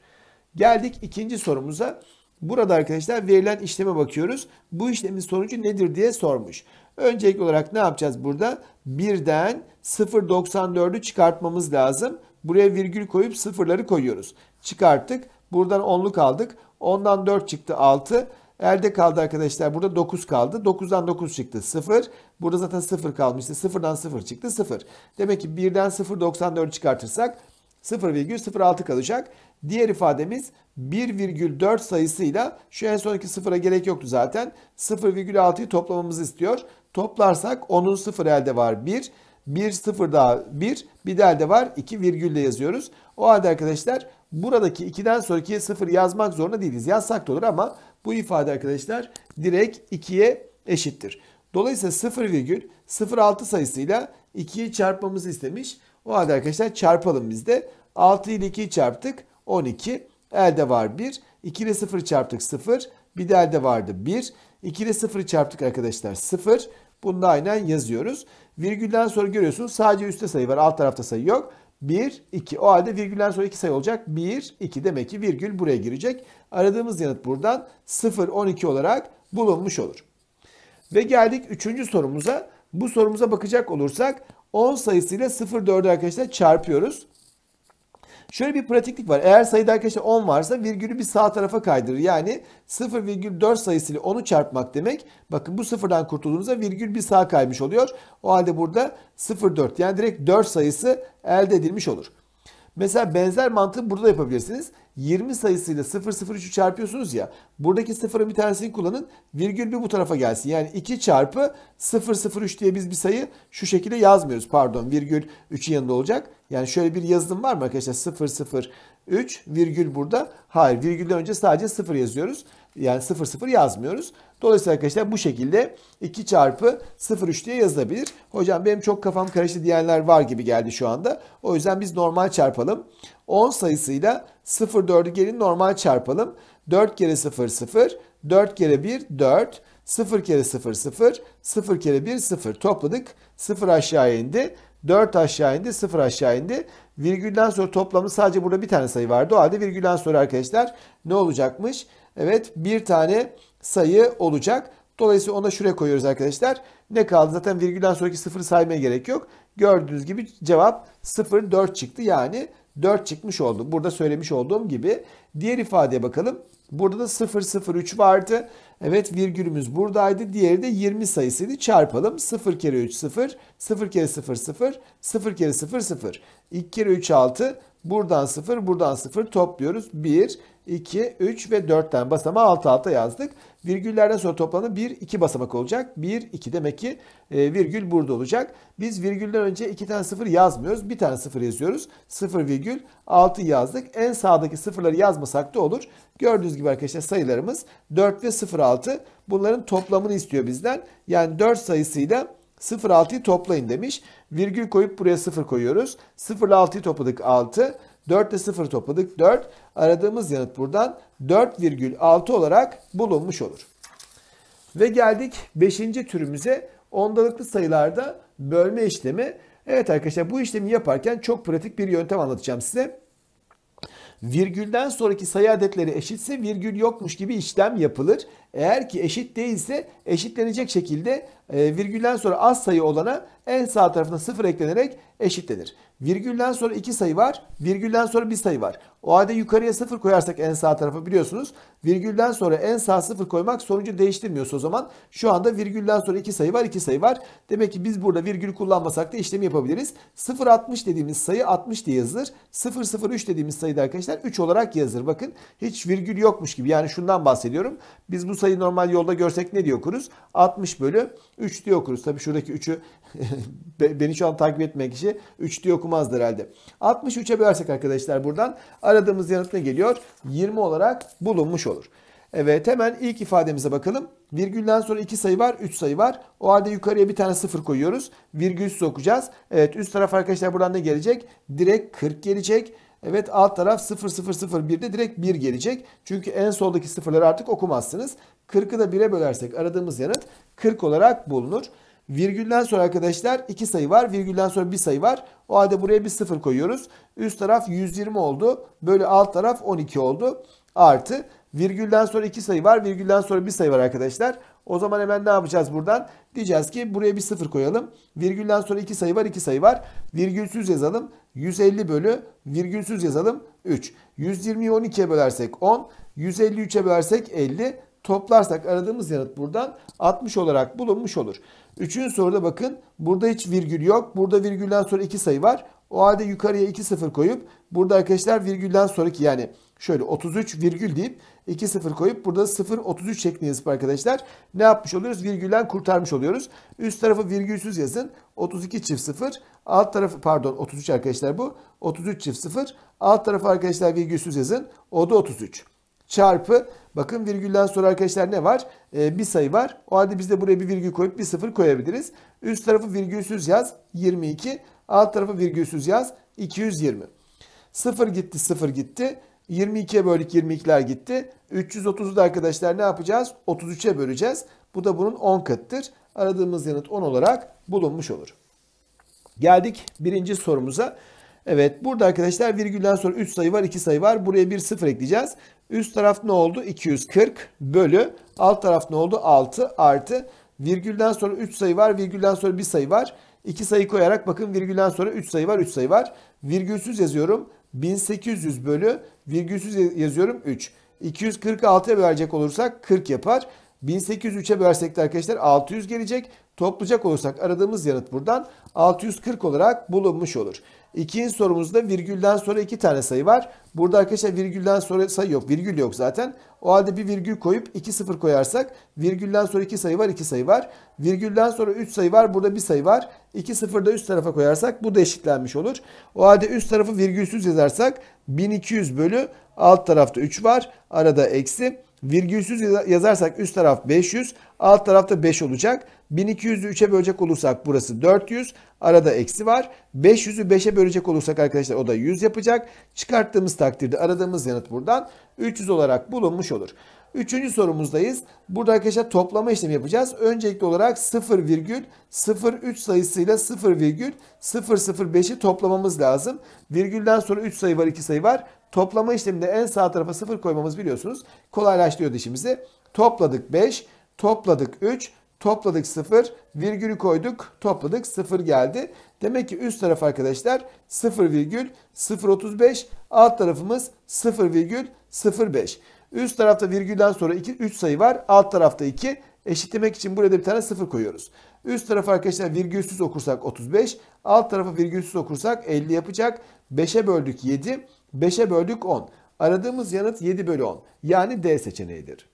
Geldik ikinci sorumuza. Burada arkadaşlar verilen işleme bakıyoruz. Bu işlemin sonucu nedir diye sormuş. Öncelikli olarak ne yapacağız burada? 1'den 0.94'ü çıkartmamız lazım. Buraya virgül koyup sıfırları koyuyoruz. Çıkarttık. Buradan 10'luk aldık. Ondan 4 çıktı 6. Elde kaldı arkadaşlar burada 9 kaldı. 9'dan 9 çıktı 0. Burada zaten 0 kalmıştı. 0'dan 0 çıktı 0. Demek ki 1'den 0 94 çıkartırsak 0,06 kalacak. Diğer ifademiz 1,4 sayısıyla şu en sonki sıfıra gerek yoktu zaten. 0,6'yı toplamamızı istiyor. Toplarsak 10'un 0 elde var 1. 1 0 daha 1. Bir de elde var 2 virgülle yazıyoruz. O halde arkadaşlar buradaki 2'den sonra 2'ye 0 yazmak zorunda değiliz. Yazsak da olur ama bu ifade arkadaşlar direkt 2'ye eşittir. Dolayısıyla 0,06 sayısıyla 2'yi çarpmamızı istemiş. O halde arkadaşlar çarpalım biz de. 6 ile 2'yi çarptık 12. Elde var 1. 2 ile 0 çarptık 0. Bir de elde vardı 1. 2 ile 0 çarptık arkadaşlar 0. Bunu da aynen yazıyoruz. Virgülden sonra görüyorsunuz sadece üstte sayı var alt tarafta sayı yok. 1, 2. O halde virgülden sonra 2 sayı olacak. 1, 2 demek ki virgül buraya girecek. Aradığımız yanıt buradan 0, 12 olarak bulunmuş olur. Ve geldik 3. sorumuza. Bu sorumuza bakacak olursak 10 sayısıyla 0, 4'ü arkadaşlar çarpıyoruz. Şöyle bir pratiklik var. Eğer sayıda arkadaşlar 10 varsa virgülü bir sağ tarafa kaydırır. Yani 0,4 sayısıyla 10'u çarpmak demek. Bakın bu sıfırdan kurtulduğunuzda virgül bir sağ kaymış oluyor. O halde burada 0,4 yani direkt 4 sayısı elde edilmiş olur. Mesela benzer mantığı burada da yapabilirsiniz. 20 sayısıyla 003'ü çarpıyorsunuz ya. Buradaki sıfırın bir tanesini kullanın. Virgül bir bu tarafa gelsin. Yani 2 çarpı 003 diye biz bir sayı şu şekilde yazmıyoruz. Pardon virgül 3'ün yanında olacak. Yani şöyle bir yazılım var mı arkadaşlar? 003 virgül burada. Hayır virgülden önce sadece 0 yazıyoruz. Yani 0,0 yazmıyoruz. Dolayısıyla arkadaşlar bu şekilde 2 çarpı 0,3 diye yazılabilir. Hocam benim çok kafam karıştı diyenler var gibi geldi şu anda. O yüzden biz normal çarpalım. 10 sayısıyla 0,4'ü gelin normal çarpalım. 4 kere 0, 0. 4 kere 1, 4. 0 kere 0, 0. 0 kere 1, 0. Topladık. 0 aşağı indi. 4 aşağı indi, 0 aşağı indi. Virgülden sonra toplamı sadece burada bir tane sayı vardı. O halde virgülden sonra arkadaşlar ne olacakmış? Evet bir tane sayı olacak. Dolayısıyla onu şuraya koyuyoruz arkadaşlar. Ne kaldı? Zaten virgülden sonraki sıfırı saymaya gerek yok. Gördüğünüz gibi cevap 0, 4 çıktı. Yani 4 çıkmış oldu. Burada söylemiş olduğum gibi. Diğer ifadeye bakalım. Burada da 0, 0, 3 vardı. Evet virgülümüz buradaydı. Diğeri de 20 sayısıydı. Çarpalım. 0 kere 3, 0. 0 kere 0, 0. 0 kere 0, 0. 2 kere 3, 6. Buradan 0, buradan 0 topluyoruz. 1, 2, 3 ve 4 tane basamağı alt alta yazdık. Virgüllerden sonra toplamı 1, 2 basamak olacak. 1, 2 demek ki e, virgül burada olacak. Biz virgülden önce 2 tane 0 yazmıyoruz. 1 tane 0 yazıyoruz. 0 virgül 6 yazdık. En sağdaki sıfırları yazmasak da olur. Gördüğünüz gibi arkadaşlar sayılarımız 4 ve 0, 6. Bunların toplamını istiyor bizden. Yani 4 sayısıyla 0-6'yı toplayın demiş. Virgül koyup buraya 0 koyuyoruz. 0 ile 6'yı topladık 6. 4 ile 0 topladık 4. Aradığımız yanıt buradan 4,6 olarak bulunmuş olur. Ve geldik 5. türümüze ondalıklı sayılarda bölme işlemi. Evet arkadaşlar bu işlemi yaparken çok pratik bir yöntem anlatacağım size virgülden sonraki sayı adetleri eşitse virgül yokmuş gibi işlem yapılır. Eğer ki eşit değilse eşitlenecek şekilde e, virgülden sonra az sayı olana en sağ tarafına sıfır eklenerek eşitlenir. Virgülden sonra iki sayı var, virgülden sonra bir sayı var. O halde yukarıya 0 koyarsak en sağ tarafa biliyorsunuz virgülden sonra en sağ 0 koymak sonucu değiştirmiyorsa o zaman şu anda virgülden sonra 2 sayı var 2 sayı var. Demek ki biz burada virgül kullanmasak da işlemi yapabiliriz. 0.60 dediğimiz sayı 60 diye yazılır. 0.03 dediğimiz sayı da arkadaşlar 3 olarak yazılır. Bakın hiç virgül yokmuş gibi yani şundan bahsediyorum. Biz bu sayı normal yolda görsek ne diyor okuruz? 60 bölü 3 diye okuruz. Tabi şuradaki 3'ü beni şu an takip etmeyen kişi 3 diye okumazdır herhalde. 63'e bölersek arkadaşlar buradan ara aradığımız yanıt ne geliyor? 20 olarak bulunmuş olur. Evet hemen ilk ifademize bakalım. Virgülden sonra 2 sayı var 3 sayı var. O halde yukarıya bir tane 0 koyuyoruz. Virgül sokacağız. Evet üst taraf arkadaşlar buradan ne gelecek? Direkt 40 gelecek. Evet alt taraf 0001'de direkt 1 gelecek. Çünkü en soldaki sıfırları artık okumazsınız. 40'ı da 1'e bölersek aradığımız yanıt 40 olarak bulunur. Virgülden sonra arkadaşlar iki sayı var. Virgülden sonra bir sayı var. O halde buraya bir sıfır koyuyoruz. Üst taraf 120 oldu. Böyle alt taraf 12 oldu. Artı virgülden sonra iki sayı var. Virgülden sonra bir sayı var arkadaşlar. O zaman hemen ne yapacağız buradan? Diyeceğiz ki buraya bir sıfır koyalım. Virgülden sonra iki sayı var 2 sayı var. Virgülsüz yazalım. 150 bölü virgülsüz yazalım 3. 120'yi 12'ye bölersek 10. 153'e bölersek 50 toplarsak aradığımız yanıt buradan 60 olarak bulunmuş olur. Üçüncü soruda bakın burada hiç virgül yok. Burada virgülden sonra iki sayı var. O halde yukarıya 2 sıfır koyup burada arkadaşlar virgülden sonraki yani şöyle 33 virgül deyip 2 sıfır koyup burada 0 33 şeklinde yazıp arkadaşlar ne yapmış oluyoruz? Virgülden kurtarmış oluyoruz. Üst tarafı virgülsüz yazın. 32 çift 0. Alt tarafı pardon 33 arkadaşlar bu. 33 çift 0. Alt tarafı arkadaşlar virgülsüz yazın. O da 33 çarpı bakın virgülden sonra arkadaşlar ne var? Ee, bir sayı var. O halde biz de buraya bir virgül koyup bir sıfır koyabiliriz. Üst tarafı virgülsüz yaz 22. Alt tarafı virgülsüz yaz 220. 0 gitti 0 gitti. 22'ye böldük 22'ler gitti. 330'u da arkadaşlar ne yapacağız? 33'e böleceğiz. Bu da bunun 10 katıdır. Aradığımız yanıt 10 olarak bulunmuş olur. Geldik birinci sorumuza. Evet burada arkadaşlar virgülden sonra 3 sayı var 2 sayı var. Buraya bir sıfır ekleyeceğiz. Üst taraf ne oldu? 240 bölü alt taraf ne oldu? 6 artı virgülden sonra 3 sayı var virgülden sonra 1 sayı var. 2 sayı koyarak bakın virgülden sonra 3 sayı var 3 sayı var. Virgülsüz yazıyorum 1800 bölü virgülsüz yazıyorum 3. 246'ya bölecek olursak 40 yapar. 1803'e bölersek de arkadaşlar 600 gelecek. Toplayacak olursak aradığımız yanıt buradan 640 olarak bulunmuş olur. İkinci sorumuzda virgülden sonra iki tane sayı var. Burada arkadaşlar virgülden sonra sayı yok. Virgül yok zaten. O halde bir virgül koyup iki sıfır koyarsak virgülden sonra iki sayı var iki sayı var. Virgülden sonra üç sayı var burada bir sayı var. İki sıfır da üst tarafa koyarsak bu da eşitlenmiş olur. O halde üst tarafı virgülsüz yazarsak 1200 bölü alt tarafta 3 var. Arada eksi. Virgülsüz yazarsak üst taraf 500 alt tarafta 5 olacak. 1200'ü 3'e bölecek olursak burası 400. Arada eksi var. 500'ü 5'e bölecek olursak arkadaşlar o da 100 yapacak. Çıkarttığımız takdirde aradığımız yanıt buradan 300 olarak bulunmuş olur. Üçüncü sorumuzdayız. Burada arkadaşlar toplama işlemi yapacağız. Öncelikli olarak 0,03 sayısıyla 0,005'i toplamamız lazım. Virgülden sonra 3 sayı var 2 sayı var. Toplama işleminde en sağ tarafa 0 koymamız biliyorsunuz. Kolaylaştırıyor işimizi. Topladık 5, topladık 3, Topladık 0, virgülü koyduk, topladık 0 geldi. Demek ki üst taraf arkadaşlar 0,035, alt tarafımız 0,05. Üst tarafta virgülden sonra 2, 3 sayı var, alt tarafta 2. Eşitlemek için buraya da bir tane 0 koyuyoruz. Üst tarafı arkadaşlar virgülsüz okursak 35, alt tarafa virgülsüz okursak 50 yapacak. 5'e böldük 7, 5'e böldük 10. Aradığımız yanıt 7 bölü 10. Yani D seçeneğidir.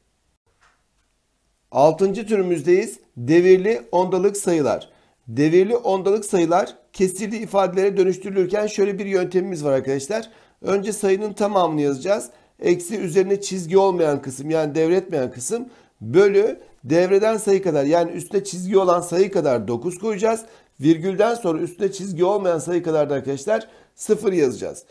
Altıncı türümüzdeyiz. Devirli ondalık sayılar. Devirli ondalık sayılar kesirli ifadelere dönüştürülürken şöyle bir yöntemimiz var arkadaşlar. Önce sayının tamamını yazacağız. Eksi üzerine çizgi olmayan kısım yani devretmeyen kısım bölü devreden sayı kadar yani üstüne çizgi olan sayı kadar 9 koyacağız. Virgülden sonra üstüne çizgi olmayan sayı kadar da arkadaşlar 0 yazacağız.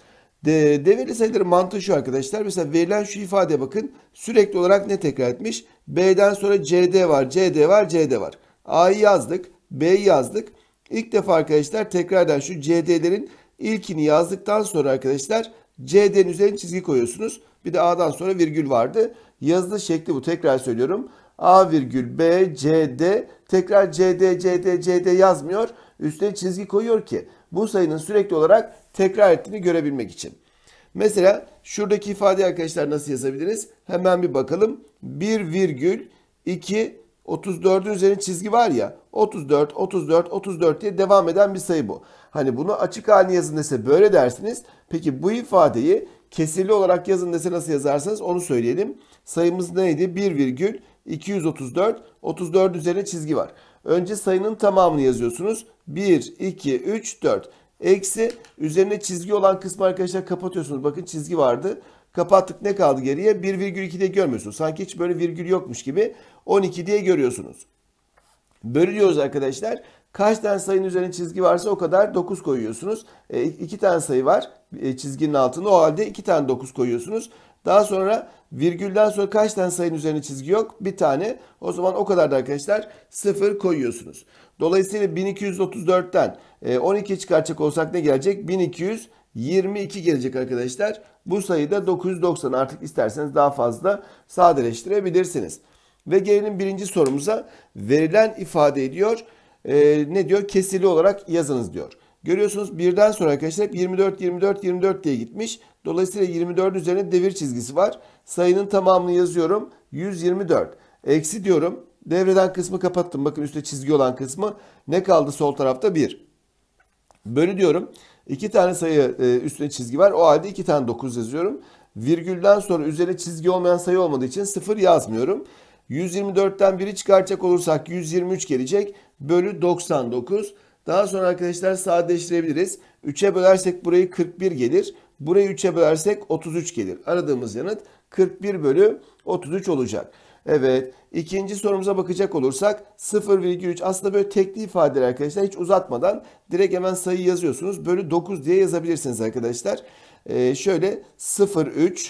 De, devreli sayıların mantığı şu arkadaşlar. Mesela verilen şu ifade bakın. Sürekli olarak ne tekrar etmiş? B'den sonra CD var, CD var, CD var. A'yı yazdık, B'yi yazdık. İlk defa arkadaşlar tekrardan şu CD'lerin ilkini yazdıktan sonra arkadaşlar CD'nin üzerine çizgi koyuyorsunuz. Bir de A'dan sonra virgül vardı. Yazılı şekli bu. Tekrar söylüyorum. A virgül B, C, D. Tekrar C, D, C, yazmıyor. Üstüne çizgi koyuyor ki bu sayının sürekli olarak tekrar ettiğini görebilmek için. Mesela şuradaki ifade arkadaşlar nasıl yazabiliriz? Hemen bir bakalım. 1 virgül 2 34'ün üzerine çizgi var ya 34 34 34 diye devam eden bir sayı bu. Hani bunu açık halini yazın dese böyle dersiniz. Peki bu ifadeyi kesirli olarak yazın dese nasıl yazarsınız? onu söyleyelim. Sayımız neydi? 1 virgül 234 34 üzerine çizgi var. Önce sayının tamamını yazıyorsunuz. 1 2 3 4 Eksi üzerine çizgi olan kısmı arkadaşlar kapatıyorsunuz. Bakın çizgi vardı. Kapattık ne kaldı geriye? 1,2 de görmüyorsunuz. Sanki hiç böyle virgül yokmuş gibi 12 diye görüyorsunuz. Bölüyoruz arkadaşlar. Kaç tane sayının üzerine çizgi varsa o kadar 9 koyuyorsunuz. 2 e, tane sayı var e, çizginin altında. O halde 2 tane 9 koyuyorsunuz. Daha sonra virgülden sonra kaç tane sayının üzerine çizgi yok? Bir tane. O zaman o kadar da arkadaşlar 0 koyuyorsunuz. Dolayısıyla 1234'ten 12 e, çıkartacak olsak ne gelecek? 1222 gelecek arkadaşlar. Bu sayıda 990 artık isterseniz daha fazla sadeleştirebilirsiniz. Ve gelelim birinci sorumuza. Verilen ifade ediyor. E, ne diyor? Kesili olarak yazınız diyor. Görüyorsunuz birden sonra arkadaşlar hep 24, 24, 24 diye gitmiş. Dolayısıyla 24 üzerine devir çizgisi var. Sayının tamamını yazıyorum. 124. Eksi diyorum. Devreden kısmı kapattım. Bakın üstte çizgi olan kısmı. Ne kaldı sol tarafta? 1. Bölü diyorum. İki tane sayı e, üstüne çizgi var. O halde iki tane 9 yazıyorum. Virgülden sonra üzerine çizgi olmayan sayı olmadığı için 0 yazmıyorum. 124'ten biri çıkartacak olursak 123 gelecek. Bölü 99. Daha sonra arkadaşlar sadeleştirebiliriz. 3'e bölersek burayı 41 gelir. Burayı 3'e bölersek 33 gelir. Aradığımız yanıt 41 bölü 33 olacak. Evet. İkinci sorumuza bakacak olursak 0,3 aslında böyle tekli ifadeler arkadaşlar. Hiç uzatmadan direkt hemen sayı yazıyorsunuz. Bölü 9 diye yazabilirsiniz arkadaşlar. Ee, şöyle 0,3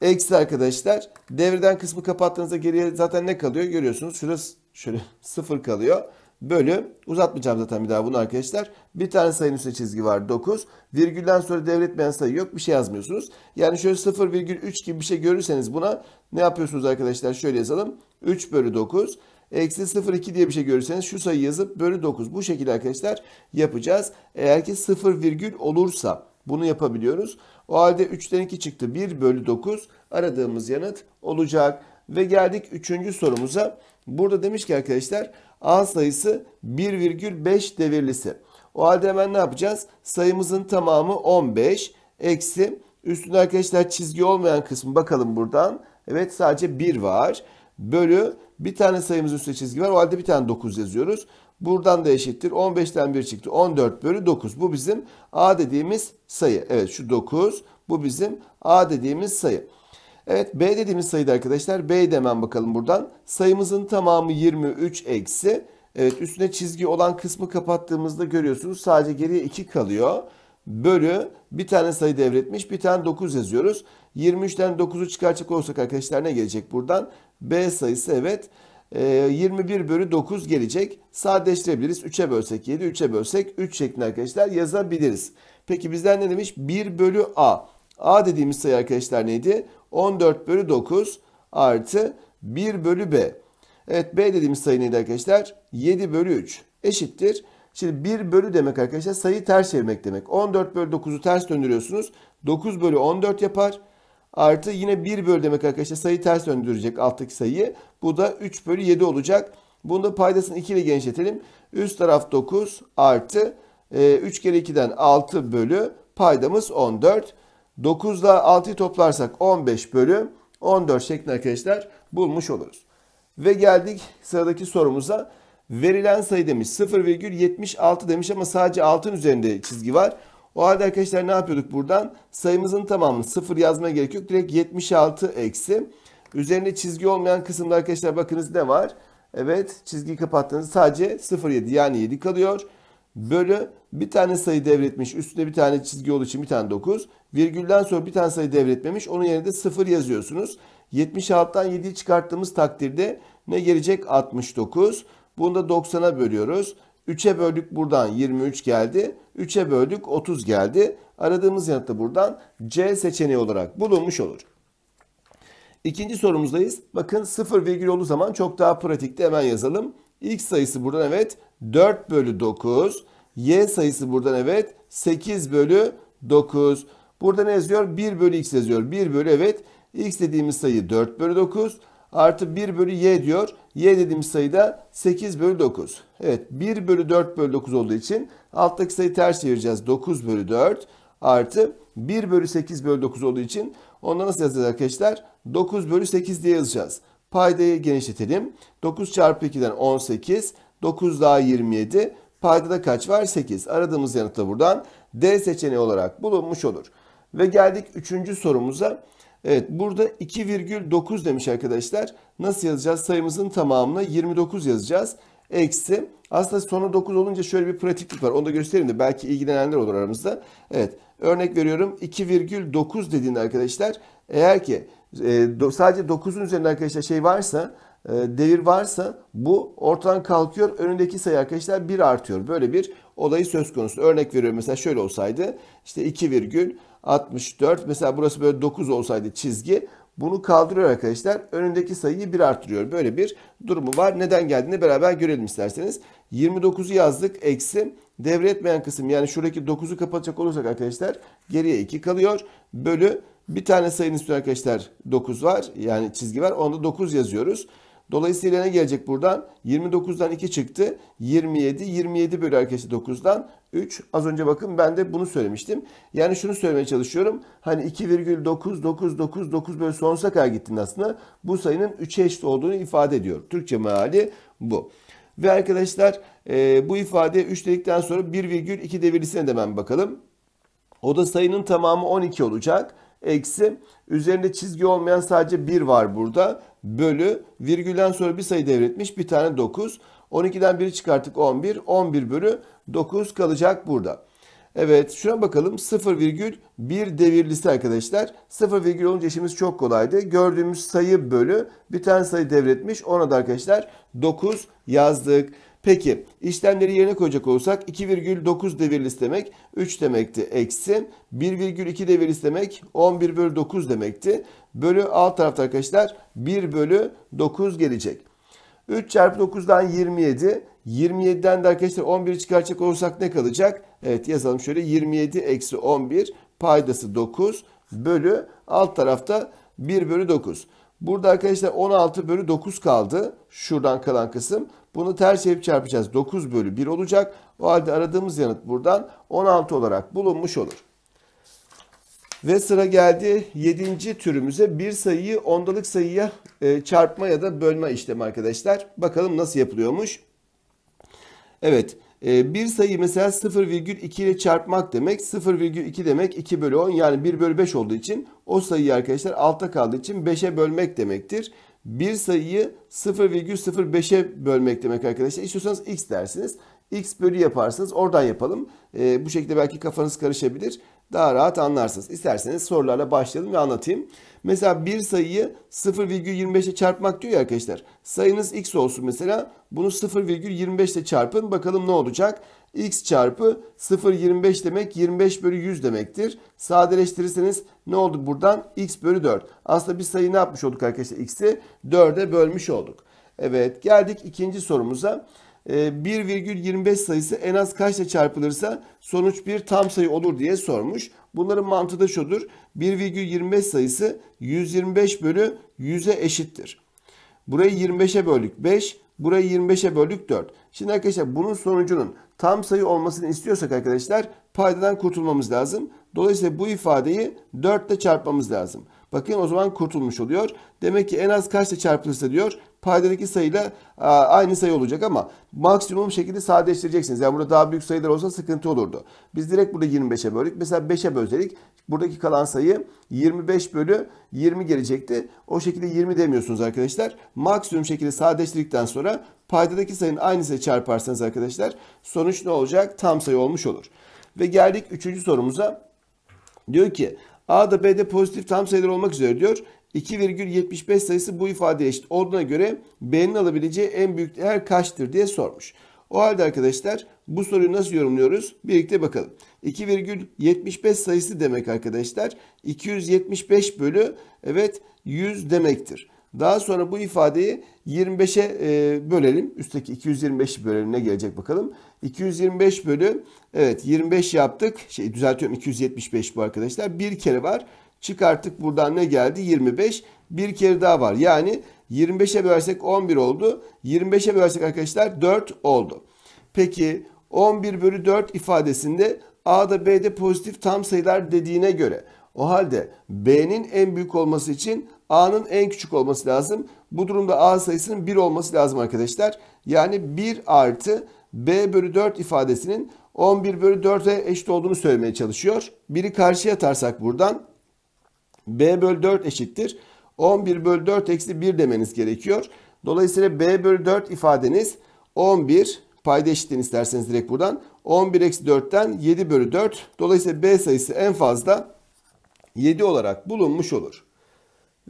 eksi arkadaşlar. Devreden kısmı kapattığınızda geriye zaten ne kalıyor görüyorsunuz. Şurası şöyle 0 kalıyor bölü uzatmayacağım zaten bir daha bunu arkadaşlar. Bir tane sayının üstüne çizgi var 9. Virgülden sonra devretmeyen sayı yok bir şey yazmıyorsunuz. Yani şöyle 0,3 gibi bir şey görürseniz buna ne yapıyorsunuz arkadaşlar şöyle yazalım. 3 bölü 9. Eksi 0,2 diye bir şey görürseniz şu sayı yazıp bölü 9. Bu şekilde arkadaşlar yapacağız. Eğer ki 0 virgül olursa bunu yapabiliyoruz. O halde 3'ten 2 çıktı. 1 bölü 9 aradığımız yanıt olacak. Ve geldik 3. sorumuza. Burada demiş ki arkadaşlar A sayısı 1,5 devirlisi. O halde hemen ne yapacağız? Sayımızın tamamı 15 eksi üstünde arkadaşlar çizgi olmayan kısmı bakalım buradan. Evet sadece 1 var. Bölü bir tane sayımızın üstüne çizgi var. O halde bir tane 9 yazıyoruz. Buradan da eşittir. 15'ten 1 çıktı. 14 bölü 9. Bu bizim A dediğimiz sayı. Evet şu 9. Bu bizim A dediğimiz sayı. Evet B dediğimiz sayıda arkadaşlar B demem bakalım buradan. Sayımızın tamamı 23 eksi. Evet üstüne çizgi olan kısmı kapattığımızda görüyorsunuz sadece geriye 2 kalıyor. Bölü bir tane sayı devretmiş bir tane 9 yazıyoruz. 23'ten 9'u çıkaracak olsak arkadaşlar ne gelecek buradan? B sayısı evet. 21 ee, bölü 9 gelecek. Sadeleştirebiliriz. 3'e bölsek 7, 3'e bölsek 3 şeklinde arkadaşlar yazabiliriz. Peki bizden ne demiş? 1 bölü A. A dediğimiz sayı arkadaşlar neydi? 14 bölü 9 artı 1 bölü B. Evet B dediğimiz sayı neydi arkadaşlar? 7 bölü 3 eşittir. Şimdi 1 bölü demek arkadaşlar sayı ters çevirmek demek. 14 bölü 9'u ters döndürüyorsunuz. 9 bölü 14 yapar. Artı yine 1 bölü demek arkadaşlar sayı ters döndürecek alttaki sayıyı. Bu da 3 bölü 7 olacak. Bunu da paydasını 2 ile genişletelim. Üst taraf 9 artı 3 e, kere 2'den 6 bölü paydamız 14. 9 ile 6'yı toplarsak 15 bölü 14 şeklinde arkadaşlar bulmuş oluruz. Ve geldik sıradaki sorumuza. Verilen sayı demiş 0,76 demiş ama sadece 6'ın üzerinde çizgi var. O halde arkadaşlar ne yapıyorduk buradan? Sayımızın tamamını 0 yazmaya gerek yok. Direkt 76 eksi. Üzerinde çizgi olmayan kısımda arkadaşlar bakınız ne var? Evet çizgiyi kapattığınızda sadece 0,7 yani 7 kalıyor bölü bir tane sayı devretmiş. Üstüne bir tane çizgi olduğu için bir tane 9. Virgülden sonra bir tane sayı devretmemiş. Onun yerine de 0 yazıyorsunuz. 76'tan 7'yi çıkarttığımız takdirde ne gelecek? 69. Bunu da 90'a bölüyoruz. 3'e böldük buradan 23 geldi. 3'e böldük 30 geldi. Aradığımız yanıt da buradan C seçeneği olarak bulunmuş olur. İkinci sorumuzdayız. Bakın 0 virgül olduğu zaman çok daha pratikte hemen yazalım. X sayısı buradan evet 4 bölü 9. Y sayısı buradan evet 8 bölü 9. Burada ne yazıyor? 1 bölü x yazıyor. 1 bölü evet x dediğimiz sayı 4 bölü 9 artı 1 bölü y diyor. Y dediğimiz sayı da 8 bölü 9. Evet 1 bölü 4 bölü 9 olduğu için alttaki sayı ters çevireceğiz. 9 bölü 4 artı 1 bölü 8 bölü 9 olduğu için onda nasıl yazacağız arkadaşlar? 9 bölü 8 diye yazacağız. Paydayı genişletelim. 9 çarpı 2'den 18, 9 daha 27. Paydada kaç var? 8. Aradığımız yanıt da buradan D seçeneği olarak bulunmuş olur. Ve geldik 3. sorumuza. Evet burada 2,9 demiş arkadaşlar. Nasıl yazacağız? Sayımızın tamamına 29 yazacağız. Eksi. Aslında sonu 9 olunca şöyle bir pratiklik var. Onu da göstereyim de belki ilgilenenler olur aramızda. Evet örnek veriyorum 2,9 dediğinde arkadaşlar eğer ki e, do, sadece 9'un üzerinde arkadaşlar şey varsa e, devir varsa bu ortadan kalkıyor. Önündeki sayı arkadaşlar 1 artıyor. Böyle bir olayı söz konusu. Örnek veriyorum mesela şöyle olsaydı işte 2 virgül 64 mesela burası böyle 9 olsaydı çizgi bunu kaldırıyor arkadaşlar. Önündeki sayıyı 1 artırıyor. Böyle bir durumu var. Neden geldiğini beraber görelim isterseniz. 29'u yazdık. Eksi devretmeyen kısım yani şuradaki 9'u kapatacak olursak arkadaşlar geriye 2 kalıyor. Bölü bir tane sayının üstüne arkadaşlar 9 var. Yani çizgi var. Onda 9 yazıyoruz. Dolayısıyla ne gelecek buradan? 29'dan 2 çıktı. 27. 27 bölü arkadaşlar 9'dan 3. Az önce bakın ben de bunu söylemiştim. Yani şunu söylemeye çalışıyorum. Hani 2,999 bölü sonsuza kadar gittiğinde aslında bu sayının 3'e eşit olduğunu ifade ediyor. Türkçe meali bu. Ve arkadaşlar e, bu ifadeye 3 dedikten sonra 1,2 devirlisine de ben bakalım. O da sayının tamamı 12 olacak eksi üzerinde çizgi olmayan sadece 1 var burada. Bölü virgülden sonra bir sayı devretmiş bir tane 9. 12'den 1'i çıkarttık 11. 11 bölü 9 kalacak burada. Evet şuna bakalım 0,1 devirlisi arkadaşlar. 0 virgül olunca işimiz çok kolaydı. Gördüğümüz sayı bölü bir tane sayı devretmiş. Ona da arkadaşlar 9 yazdık. Peki işlemleri yerine koyacak olursak 2,9 devirlis demek 3 demekti. Eksi 1,2 devirlis demek 11 bölü 9 demekti. Bölü alt tarafta arkadaşlar 1 bölü 9 gelecek. 3 çarpı 9'dan 27. 27'den de arkadaşlar 11 çıkaracak olursak ne kalacak? Evet yazalım şöyle 27 eksi 11 paydası 9 bölü alt tarafta 1 bölü 9. Burada arkadaşlar 16 bölü 9 kaldı. Şuradan kalan kısım. Bunu ters çevirip çarpacağız. 9 bölü 1 olacak. O halde aradığımız yanıt buradan 16 olarak bulunmuş olur. Ve sıra geldi 7. türümüze bir sayıyı ondalık sayıya e, çarpma ya da bölme işlemi arkadaşlar. Bakalım nasıl yapılıyormuş. Evet e, bir sayı mesela 0,2 ile çarpmak demek 0,2 demek 2 bölü 10 yani 1 bölü 5 olduğu için o sayıyı arkadaşlar altta kaldığı için 5'e bölmek demektir bir sayıyı 0,05'e bölmek demek arkadaşlar. İstiyorsanız x dersiniz. x bölü yaparsınız. Oradan yapalım. E, bu şekilde belki kafanız karışabilir. Daha rahat anlarsınız. İsterseniz sorularla başlayalım ve anlatayım. Mesela bir sayıyı 0,25'e çarpmak diyor ya arkadaşlar. Sayınız x olsun mesela. Bunu 0,25 ile çarpın. Bakalım ne olacak? x çarpı 0,25 demek 25 bölü 100 demektir. Sadeleştirirseniz ne oldu buradan? x bölü 4. Aslında bir sayı ne yapmış olduk arkadaşlar? x'i 4'e bölmüş olduk. Evet geldik ikinci sorumuza. 1,25 ee, sayısı en az kaçla çarpılırsa sonuç bir tam sayı olur diye sormuş. Bunların mantığı da şudur. 1,25 sayısı 125 bölü 100'e eşittir. Burayı 25'e böldük 5. Burayı 25'e böldük 4. Şimdi arkadaşlar bunun sonucunun tam sayı olmasını istiyorsak arkadaşlar paydadan kurtulmamız lazım. Dolayısıyla bu ifadeyi 4 ile çarpmamız lazım. Bakın o zaman kurtulmuş oluyor. Demek ki en az kaçla çarpılırsa diyor paydadaki sayıyla aynı sayı olacak ama maksimum şekilde sadeleştireceksiniz. Yani burada daha büyük sayılar olsa sıkıntı olurdu. Biz direkt burada 25'e böldük. Mesela 5'e bölseydik buradaki kalan sayı 25 bölü 20 gelecekti. O şekilde 20 demiyorsunuz arkadaşlar. Maksimum şekilde sadeleştirdikten sonra paydadaki sayının aynısını çarparsanız arkadaşlar sonuç ne olacak? Tam sayı olmuş olur. Ve geldik üçüncü sorumuza. Diyor ki A'da B'de pozitif tam sayılar olmak üzere diyor. 2,75 sayısı bu ifadeye eşit olduğuna göre B'nin alabileceği en büyük değer kaçtır diye sormuş. O halde arkadaşlar bu soruyu nasıl yorumluyoruz? Birlikte bakalım. 2,75 sayısı demek arkadaşlar 275 bölü evet 100 demektir. Daha sonra bu ifadeyi 25'e e, bölelim. Üstteki 225'i bölelim ne gelecek bakalım. 225 bölü evet 25 yaptık. Şey düzeltiyorum 275 bu arkadaşlar. Bir kere var. Çıkarttık buradan ne geldi? 25. Bir kere daha var. Yani 25'e bölersek 11 oldu. 25'e bölersek arkadaşlar 4 oldu. Peki 11 bölü 4 ifadesinde A'da B'de pozitif tam sayılar dediğine göre o halde B'nin en büyük olması için A'nın en küçük olması lazım. Bu durumda A sayısının 1 olması lazım arkadaşlar. Yani 1 artı B bölü 4 ifadesinin 11 bölü 4'e eşit olduğunu söylemeye çalışıyor. Biri karşıya atarsak buradan B bölü 4 eşittir. 11 bölü 4 eksi 1 demeniz gerekiyor. Dolayısıyla B bölü 4 ifadeniz 11 payda eşitliğini isterseniz direkt buradan 11 eksi 4'ten 7 bölü 4. Dolayısıyla B sayısı en fazla 7 olarak bulunmuş olur.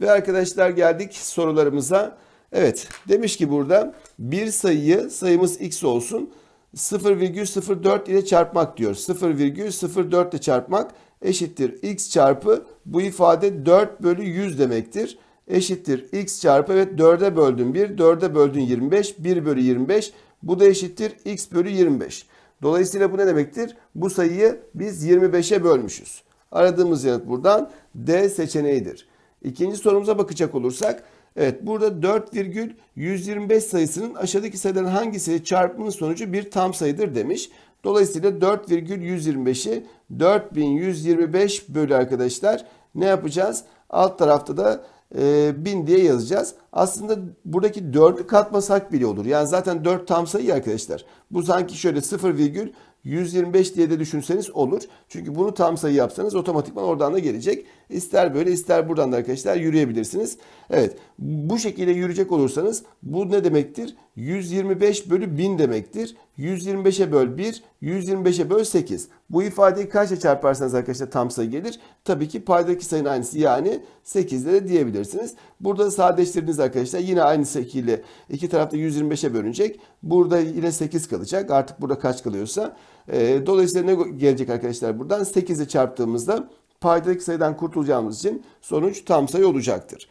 Ve arkadaşlar geldik sorularımıza. Evet demiş ki burada bir sayıyı sayımız x olsun 0,04 ile çarpmak diyor. 0,04 ile çarpmak eşittir x çarpı bu ifade 4 bölü 100 demektir. Eşittir x çarpı evet 4'e böldüm 1 4'e böldüm 25 1 bölü 25 bu da eşittir x bölü 25. Dolayısıyla bu ne demektir? Bu sayıyı biz 25'e bölmüşüz. Aradığımız yanıt buradan D seçeneğidir. İkinci sorumuza bakacak olursak Evet burada 4,125 sayısının aşağıdaki sayıların hangisi çarpımının sonucu bir tam sayıdır demiş. Dolayısıyla 4,125'i 4125 bölü arkadaşlar ne yapacağız? Alt tarafta da e, diye yazacağız. Aslında buradaki 4'ü katmasak bile olur. Yani zaten 4 tam sayı arkadaşlar. Bu sanki şöyle 0,125 diye de düşünseniz olur. Çünkü bunu tam sayı yapsanız otomatikman oradan da gelecek. İster böyle ister buradan da arkadaşlar yürüyebilirsiniz. Evet bu şekilde yürüyecek olursanız bu ne demektir? 125 bölü 1000 demektir. 125'e böl 1, 125'e böl 8. Bu ifadeyi kaçla çarparsanız arkadaşlar tam sayı gelir. Tabii ki paydaki sayının aynısı yani 8'de de diyebilirsiniz. Burada sadeleştirdiğiniz arkadaşlar yine aynı şekilde iki tarafta 125'e bölünecek. Burada yine 8 kalacak. Artık burada kaç kalıyorsa. Ee, dolayısıyla ne gelecek arkadaşlar buradan? 8 çarptığımızda paydadaki sayıdan kurtulacağımız için sonuç tam sayı olacaktır.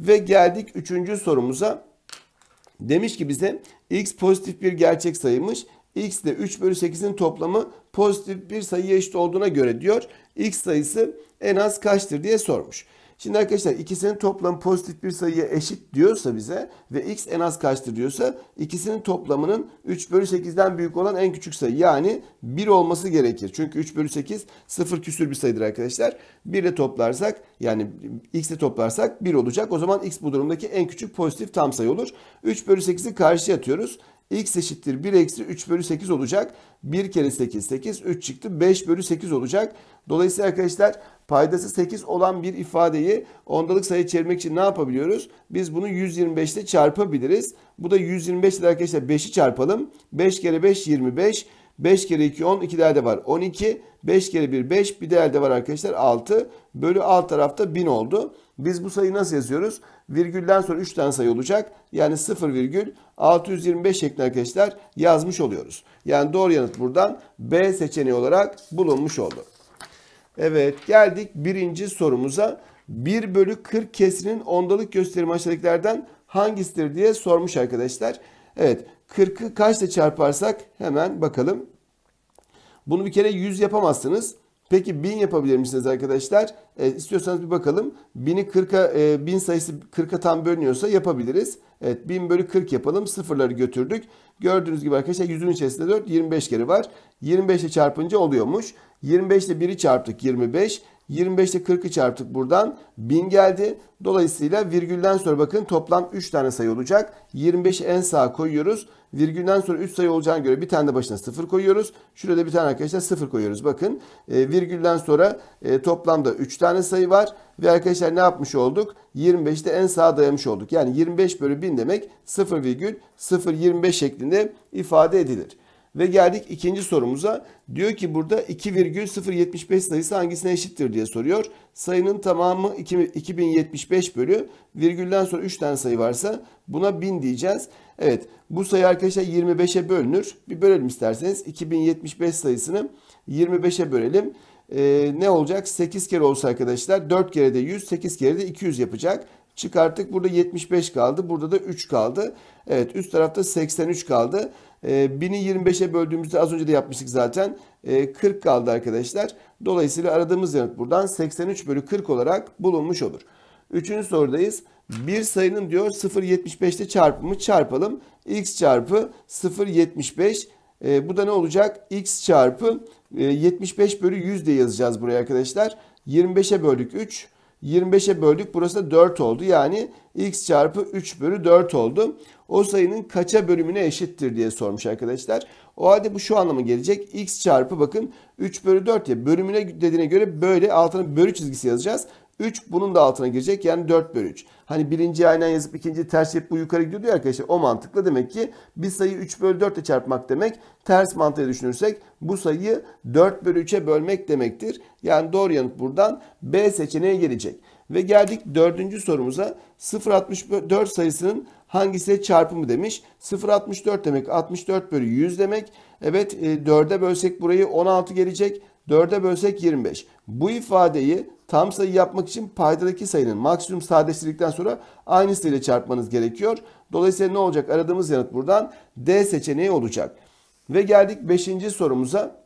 Ve geldik üçüncü sorumuza. Demiş ki bize x pozitif bir gerçek sayıymış. x de 3 bölü 8'in toplamı pozitif bir sayıya eşit olduğuna göre diyor. x sayısı en az kaçtır diye sormuş. Şimdi arkadaşlar ikisinin toplamı pozitif bir sayıya eşit diyorsa bize ve x en az kaçtır diyorsa ikisinin toplamının 3 bölü 8'den büyük olan en küçük sayı yani 1 olması gerekir. Çünkü 3 bölü 8 sıfır küsür bir sayıdır arkadaşlar. 1 ile toplarsak yani x ile toplarsak 1 olacak. O zaman x bu durumdaki en küçük pozitif tam sayı olur. 3 bölü 8'i karşıya atıyoruz x eşittir 1 eksi 3 bölü 8 olacak. 1 kere 8 8 3 çıktı 5 bölü 8 olacak. Dolayısıyla arkadaşlar paydası 8 olan bir ifadeyi ondalık sayı çevirmek için ne yapabiliyoruz? Biz bunu 125 ile çarpabiliriz. Bu da 125 ile arkadaşlar 5'i çarpalım. 5 kere 5 25. 5 kere 2 10. 2 değerde var 12. 5 kere 1 5. Bir değerde var arkadaşlar 6. Bölü alt tarafta 1000 oldu. Biz bu sayıyı nasıl yazıyoruz? Virgülden sonra 3 tane sayı olacak. Yani 0 virgül 625 şeklinde arkadaşlar yazmış oluyoruz. Yani doğru yanıt buradan B seçeneği olarak bulunmuş oldu. Evet geldik birinci sorumuza. 1 bölü 40 kesrinin ondalık gösterimi aşağıdakilerden hangisidir diye sormuş arkadaşlar. Evet 40'ı kaçla çarparsak hemen bakalım. Bunu bir kere 100 yapamazsınız. Peki 1000 yapabilir misiniz arkadaşlar? E, istiyorsanız bir bakalım. 1000'i 40'a, e, sayısı 40'a tam bölünüyorsa yapabiliriz. Evet 1000 bölü 40 yapalım. Sıfırları götürdük. Gördüğünüz gibi arkadaşlar 100'ün içerisinde 4, 25 kere var. 25 ile çarpınca oluyormuş. 25 ile 1'i çarptık 25. 25 ile 40'ı çarptık buradan. 1000 geldi. Dolayısıyla virgülden sonra bakın toplam 3 tane sayı olacak. 25'i en sağa koyuyoruz virgülden sonra 3 sayı olacağına göre bir tane de başına 0 koyuyoruz. Şurada bir tane arkadaşlar 0 koyuyoruz. Bakın e, virgülden sonra e, toplamda 3 tane sayı var. Ve arkadaşlar ne yapmış olduk? 25'te en sağa dayamış olduk. Yani 25 bölü 1000 demek 0,025 şeklinde ifade edilir. Ve geldik ikinci sorumuza. Diyor ki burada 2,075 sayısı hangisine eşittir diye soruyor. Sayının tamamı 2075 bölü virgülden sonra 3 tane sayı varsa buna 1000 diyeceğiz. Evet bu sayı arkadaşlar 25'e bölünür. Bir bölelim isterseniz. 2075 sayısını 25'e bölelim. Ee, ne olacak? 8 kere olsa arkadaşlar 4 kere de 100, 8 kere de 200 yapacak. Çıkarttık. Burada 75 kaldı. Burada da 3 kaldı. Evet üst tarafta 83 kaldı. Ee, 1000'i 25'e böldüğümüzde az önce de yapmıştık zaten. Ee, 40 kaldı arkadaşlar. Dolayısıyla aradığımız yanıt buradan 83 bölü 40 olarak bulunmuş olur. Üçüncü sorudayız. Bir sayının diyor 0.75'te çarpımı çarpalım. X çarpı 0.75. E, ee, bu da ne olacak? X çarpı e, 75 bölü 100 diye yazacağız buraya arkadaşlar. 25'e böldük 3. 25'e böldük. Burası da 4 oldu. Yani x çarpı 3 bölü 4 oldu. O sayının kaça bölümüne eşittir diye sormuş arkadaşlar. O halde bu şu anlama gelecek. x çarpı bakın 3 bölü 4 ya bölümüne dediğine göre böyle altına bölü çizgisi yazacağız. 3 bunun da altına girecek yani 4 bölü 3. Hani birinci aynen yazıp ikinci ters yapıp bu yukarı gidiyor diyor arkadaşlar. O mantıklı demek ki bir sayı 3 bölü 4 ile çarpmak demek. Ters mantığı düşünürsek bu sayıyı 4 bölü 3'e bölmek demektir. Yani doğru yanıt buradan B seçeneğe gelecek. Ve geldik dördüncü sorumuza 0.64 sayısının hangisi çarpımı demiş. 0.64 demek 64 bölü 100 demek. Evet 4'e bölsek burayı 16 gelecek. 4'e bölsek 25. Bu ifadeyi tam sayı yapmak için paydadaki sayının maksimum sadeleştirdikten sonra aynı sayıyla çarpmanız gerekiyor. Dolayısıyla ne olacak? Aradığımız yanıt buradan D seçeneği olacak. Ve geldik 5. sorumuza.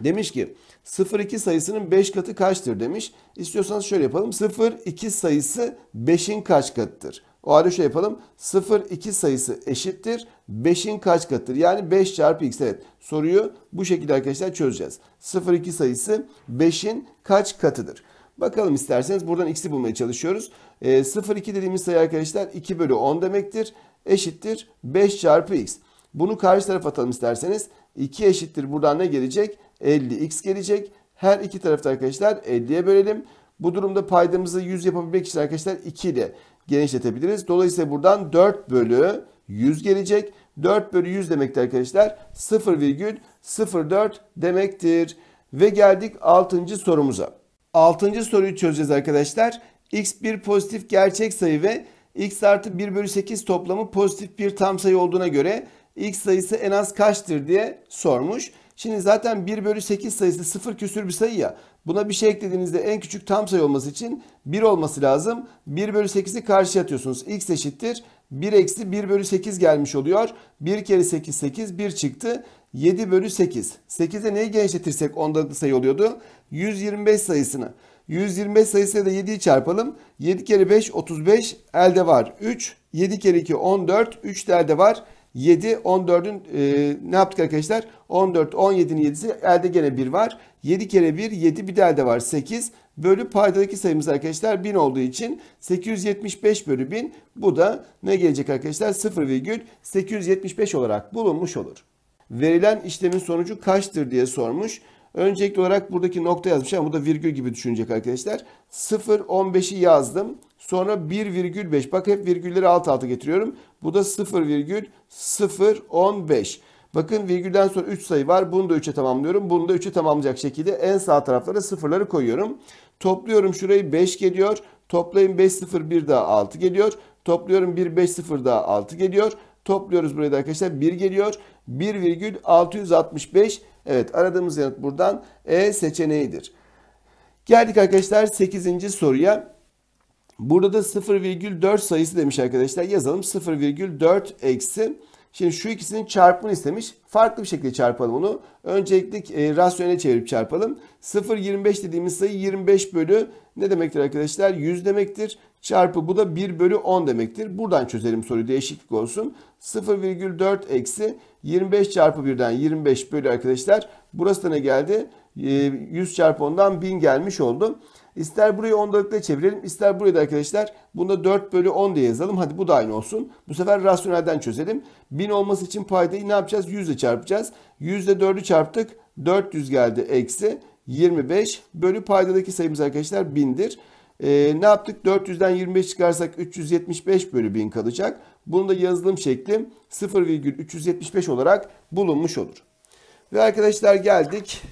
Demiş ki 0,2 sayısının 5 katı kaçtır demiş. İstiyorsanız şöyle yapalım. 0,2 sayısı 5'in kaç katıdır? O halde şöyle yapalım. 0, 2 sayısı eşittir. 5'in kaç katıdır? Yani 5 çarpı x. Evet soruyu bu şekilde arkadaşlar çözeceğiz. 0, 2 sayısı 5'in kaç katıdır? Bakalım isterseniz buradan x'i bulmaya çalışıyoruz. E, 0, 2 dediğimiz sayı arkadaşlar 2 bölü 10 demektir. Eşittir 5 çarpı x. Bunu karşı tarafa atalım isterseniz. 2 eşittir buradan ne gelecek? 50x gelecek. Her iki tarafta arkadaşlar 50'ye bölelim. Bu durumda paydamızı 100 yapabilmek için arkadaşlar 2 ile genişletebiliriz. Dolayısıyla buradan 4 bölü 100 gelecek. 4 bölü 100 demektir arkadaşlar. 0,04 demektir. Ve geldik 6. sorumuza. 6. soruyu çözeceğiz arkadaşlar. X bir pozitif gerçek sayı ve x artı 1 bölü 8 toplamı pozitif bir tam sayı olduğuna göre x sayısı en az kaçtır diye sormuş. Şimdi zaten 1 bölü 8 sayısı 0 küsür bir sayı ya. Buna bir şey eklediğinizde en küçük tam sayı olması için 1 olması lazım. 1 bölü 8'i karşıya atıyorsunuz. X eşittir. 1 eksi 1 bölü 8 gelmiş oluyor. 1 kere 8 8 1 çıktı. 7 bölü 8. 8'e neyi genişletirsek ondalıklı sayı oluyordu? 125 sayısını. 125 sayısıyla da 7'yi çarpalım. 7 kere 5 35 elde var. 3 7 kere 2 14 3 de elde var. 7, 14'ün e, ne yaptık arkadaşlar? 14, 17'nin 7'si elde gene 1 var. 7 kere 1, 7 bir de elde var 8. Bölü paydadaki sayımız arkadaşlar 1000 olduğu için 875 bölü 1000 bu da ne gelecek arkadaşlar? 0,875 olarak bulunmuş olur. Verilen işlemin sonucu kaçtır diye sormuş. Öncelikli olarak buradaki nokta yazmış ama bu da virgül gibi düşünecek arkadaşlar. 0 15'i yazdım. Sonra 1,5. Bak hep virgülleri alt alta getiriyorum. Bu da 0,015. Bakın virgülden sonra 3 sayı var. Bunu da 3'e tamamlıyorum. Bunu da 3'e tamamlayacak şekilde en sağ taraflara sıfırları koyuyorum. Topluyorum şurayı 5 geliyor. Toplayın 5,01 daha 6 geliyor. Topluyorum 1,50 daha 6 geliyor. Topluyoruz burayı da arkadaşlar 1 geliyor. 1,665 evet aradığımız yanıt buradan E seçeneğidir. Geldik arkadaşlar 8. soruya. Burada da 0,4 sayısı demiş arkadaşlar. Yazalım 0,4 eksi. Şimdi şu ikisinin çarpımını istemiş. Farklı bir şekilde çarpalım onu. Öncelikle e, rasyonele çevirip çarpalım. 0,25 dediğimiz sayı 25 bölü ne demektir arkadaşlar? 100 demektir. Çarpı bu da 1 bölü 10 demektir. Buradan çözelim soruyu değişiklik olsun. 0,4 eksi 25 çarpı 1'den 25 bölü arkadaşlar. Burası da ne geldi? E, 100 çarpı 10'dan 1000 gelmiş oldu. İster burayı 10 dalıkla çevirelim ister burayı da arkadaşlar bunda 4 bölü 10 diye yazalım. Hadi bu da aynı olsun. Bu sefer rasyonelden çözelim. 1000 olması için paydayı ne yapacağız? 100 ile çarpacağız. 100 ile 4'ü çarptık. 400 geldi eksi 25 bölü paydadaki sayımız arkadaşlar 1000'dir. Ee, ne yaptık? 400'den 25 çıkarsak 375 bölü 1000 kalacak. Bunu da yazılım şeklim 0,375 olarak bulunmuş olur. Ve arkadaşlar geldik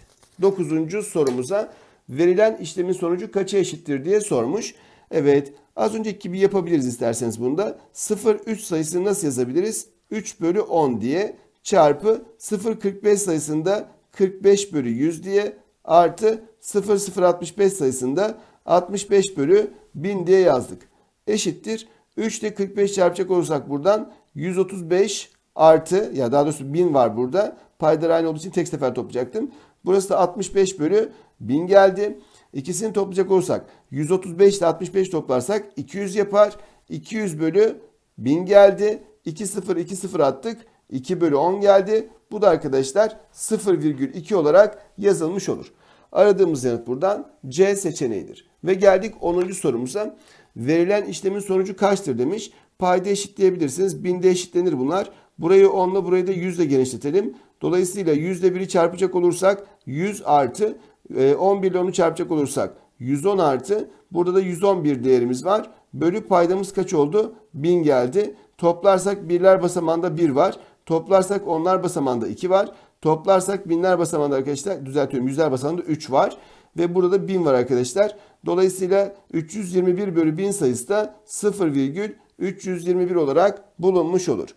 9. sorumuza verilen işlemin sonucu kaça eşittir diye sormuş. Evet az önceki gibi yapabiliriz isterseniz bunda. 0,3 sayısını nasıl yazabiliriz? 3 bölü 10 diye çarpı 0,45 sayısında 45 bölü 100 diye artı 0,065 sayısında 65 bölü 1000 diye yazdık. Eşittir. 3 ile 45 çarpacak olursak buradan 135 artı ya daha doğrusu 1000 var burada. Paydalar aynı olduğu için tek sefer toplayacaktım. Burası da 65 bölü 1000 geldi. İkisini toplayacak olursak 135 ile 65 toplarsak 200 yapar. 200 bölü 1000 geldi. 2 0 2 0 attık. 2 bölü 10 geldi. Bu da arkadaşlar 0,2 olarak yazılmış olur. Aradığımız yanıt buradan C seçeneğidir. Ve geldik 10. sorumuza. Verilen işlemin sonucu kaçtır demiş. Payda eşitleyebilirsiniz. Binde eşitlenir bunlar. Burayı 10 burayı da 100 genişletelim. Dolayısıyla %1'i çarpacak olursak 100 artı 11 ile 10'u çarpacak olursak 110 artı burada da 111 değerimiz var. Bölü paydamız kaç oldu? 1000 geldi. Toplarsak birler basamanda 1 var. Toplarsak onlar basamanda 2 var. Toplarsak binler basamanda arkadaşlar düzeltiyorum yüzler basamanda 3 var. Ve burada da 1000 var arkadaşlar. Dolayısıyla 321 bölü 1000 sayısı da 0,321 olarak bulunmuş olur.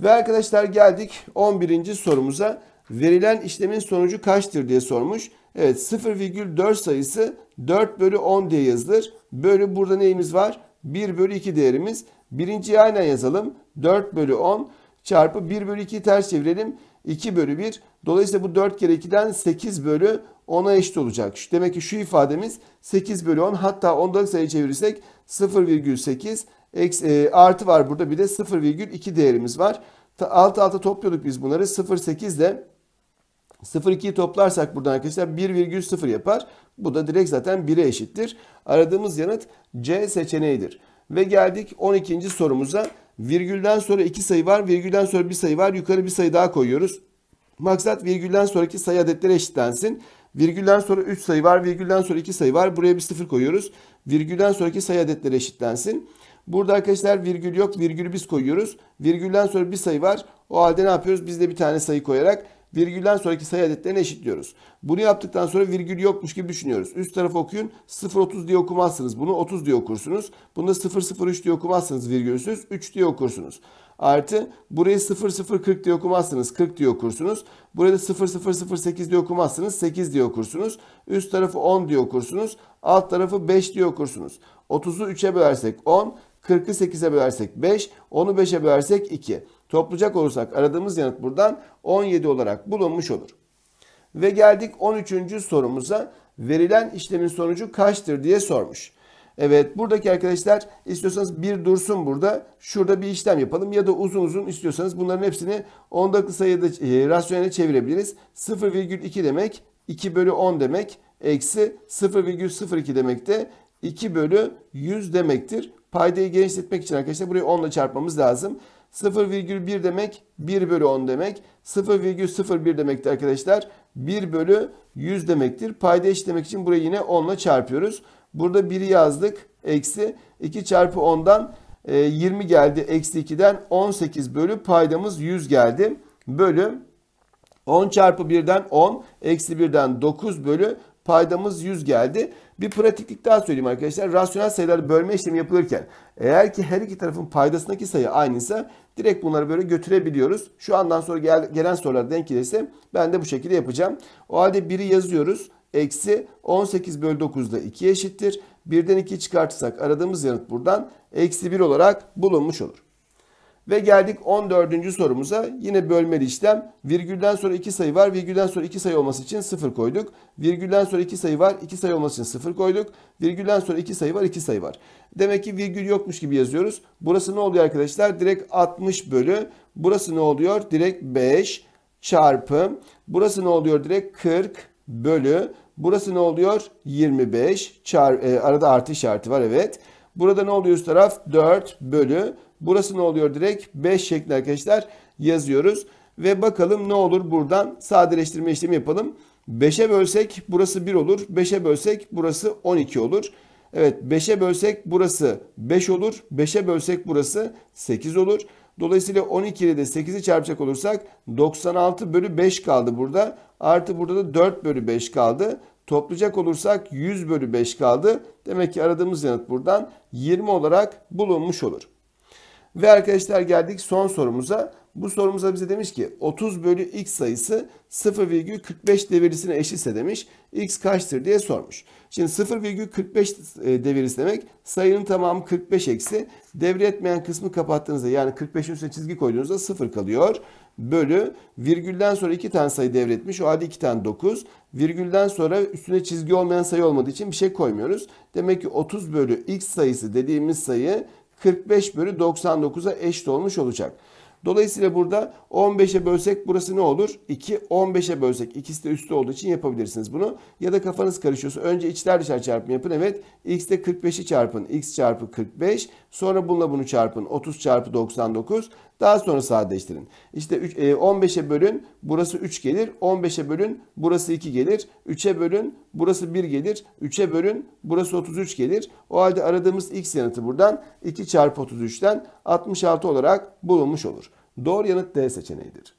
Ve arkadaşlar geldik 11. sorumuza verilen işlemin sonucu kaçtır diye sormuş. Evet 0,4 sayısı 4 bölü 10 diye yazılır. Bölü burada neyimiz var? 1 bölü 2 değerimiz. Birinciyi aynen yazalım. 4 bölü 10 çarpı 1 bölü 2'yi ters çevirelim. 2 bölü 1. Dolayısıyla bu 4 kere 2'den 8 bölü 10'a eşit olacak. Demek ki şu ifademiz 8 bölü 10 hatta 10'da sayı çevirirsek 0,8 e, artı var burada bir de 0,2 değerimiz var. Alt alta topluyorduk biz bunları 0,8 de 0,2'yi toplarsak buradan arkadaşlar 1,0 yapar. Bu da direkt zaten 1'e eşittir. Aradığımız yanıt C seçeneğidir. Ve geldik 12. sorumuza. Virgülden sonra 2 sayı var, virgülden sonra 1 sayı var. Yukarı bir sayı daha koyuyoruz. Maksat virgülden sonraki sayı adetleri eşitlensin. Virgülden sonra 3 sayı var, virgülden sonra 2 sayı var. Buraya bir 0 koyuyoruz. Virgülden sonraki sayı adetleri eşitlensin. Burada arkadaşlar virgül yok, virgülü biz koyuyoruz. Virgülden sonra bir sayı var. O halde ne yapıyoruz? Biz de bir tane sayı koyarak Virgülden sonraki sayı adetlerini eşitliyoruz. Bunu yaptıktan sonra virgül yokmuş gibi düşünüyoruz. Üst tarafı okuyun. 0.30 diye okumazsınız. Bunu 30 diye okursunuz. Bunu 0.03 diye okumazsınız virgülsüz. 3 diye okursunuz. Artı burayı 0040 diye okumazsınız. 40 diye okursunuz. Burayı da 0008 diye okumazsınız. 8 diye okursunuz. Üst tarafı 10 diye okursunuz. Alt tarafı 5 diye okursunuz. 30'u 3'e bölersek 10, 40'ı 8'e bölersek 5, 10'u 5'e bölersek 2. Toplayacak olursak aradığımız yanıt buradan 17 olarak bulunmuş olur. Ve geldik 13. sorumuza. Verilen işlemin sonucu kaçtır diye sormuş. Evet buradaki arkadaşlar istiyorsanız bir dursun burada. Şurada bir işlem yapalım ya da uzun uzun istiyorsanız bunların hepsini ondaklı sayıda e, rasyonele çevirebiliriz. 0,2 demek 2 bölü 10 demek eksi 0,02 demek de 2 bölü 100 demektir. Paydayı genişletmek için arkadaşlar burayı 10 ile çarpmamız lazım. 0,1 demek 1 bölü 10 demek. 0,01 demekti arkadaşlar. 1 bölü 100 demektir. Payda eşitlemek için burayı yine 10 ile çarpıyoruz. Burada 1'i yazdık. Eksi 2 çarpı 10'dan 20 e, geldi. Eksi 2'den 18 bölü paydamız 100 geldi. Bölü 10 çarpı 1'den 10. Eksi 1'den 9 bölü paydamız 100 geldi. Bir pratiklik daha söyleyeyim arkadaşlar. Rasyonel sayılar bölme işlemi yapılırken eğer ki her iki tarafın paydasındaki sayı aynıysa direkt bunları böyle götürebiliyoruz. Şu andan sonra gel, gelen sorular denk gelirse ben de bu şekilde yapacağım. O halde 1'i yazıyoruz. Eksi 18 bölü 9 da 2 eşittir. 1'den 2 çıkartırsak aradığımız yanıt buradan eksi 1 olarak bulunmuş olur. Ve geldik 14. sorumuza. Yine bölmeli işlem. Virgülden sonra 2 sayı var. Virgülden sonra 2 sayı olması için 0 koyduk. Virgülden sonra 2 sayı var. 2 sayı olması için 0 koyduk. Virgülden sonra 2 sayı var. 2 sayı var. Demek ki virgül yokmuş gibi yazıyoruz. Burası ne oluyor arkadaşlar? Direkt 60 bölü. Burası ne oluyor? Direkt 5 çarpı. Burası ne oluyor? Direkt 40 bölü. Burası ne oluyor? 25 çarpı. E, arada artı işareti var evet. Burada ne oluyor üst taraf? 4 bölü. Burası ne oluyor direkt? 5 şeklinde arkadaşlar yazıyoruz. Ve bakalım ne olur buradan sadeleştirme işlemi yapalım. 5'e bölsek burası 1 olur. 5'e bölsek burası 12 olur. Evet 5'e bölsek burası 5 olur. 5'e bölsek burası 8 olur. Dolayısıyla 12 ile de 8'i çarpacak olursak 96 bölü 5 kaldı burada. Artı burada da 4 bölü 5 kaldı. Toplayacak olursak 100 bölü 5 kaldı. Demek ki aradığımız yanıt buradan 20 olarak bulunmuş olur. Ve arkadaşlar geldik son sorumuza. Bu sorumuza bize demiş ki 30 bölü x sayısı 0,45 devirisine eşitse demiş. x kaçtır diye sormuş. Şimdi 0,45 e, devirisi demek sayının tamamı 45 eksi. Devretmeyen kısmı kapattığınızda yani 45'in üstüne çizgi koyduğunuzda 0 kalıyor. Bölü virgülden sonra 2 tane sayı devretmiş. O halde 2 tane 9. Virgülden sonra üstüne çizgi olmayan sayı olmadığı için bir şey koymuyoruz. Demek ki 30 bölü x sayısı dediğimiz sayı 45 bölü 99'a eşit olmuş olacak. Dolayısıyla burada 15'e bölsek burası ne olur? 2. 15'e bölsek ikisi de üstte olduğu için yapabilirsiniz bunu. Ya da kafanız karışıyorsa önce içler dışarı çarpımı yapın. Evet x'te 45'i çarpın. x çarpı 45. Sonra bununla bunu çarpın. 30 çarpı 99. Daha sonra sadeleştirin. İşte 15'e bölün burası 3 gelir. 15'e bölün burası 2 gelir. 3'e bölün burası 1 gelir. 3'e bölün burası 33 gelir. O halde aradığımız x yanıtı buradan 2 çarpı 33'ten 66 olarak bulunmuş olur. Doğru yanıt D seçeneğidir.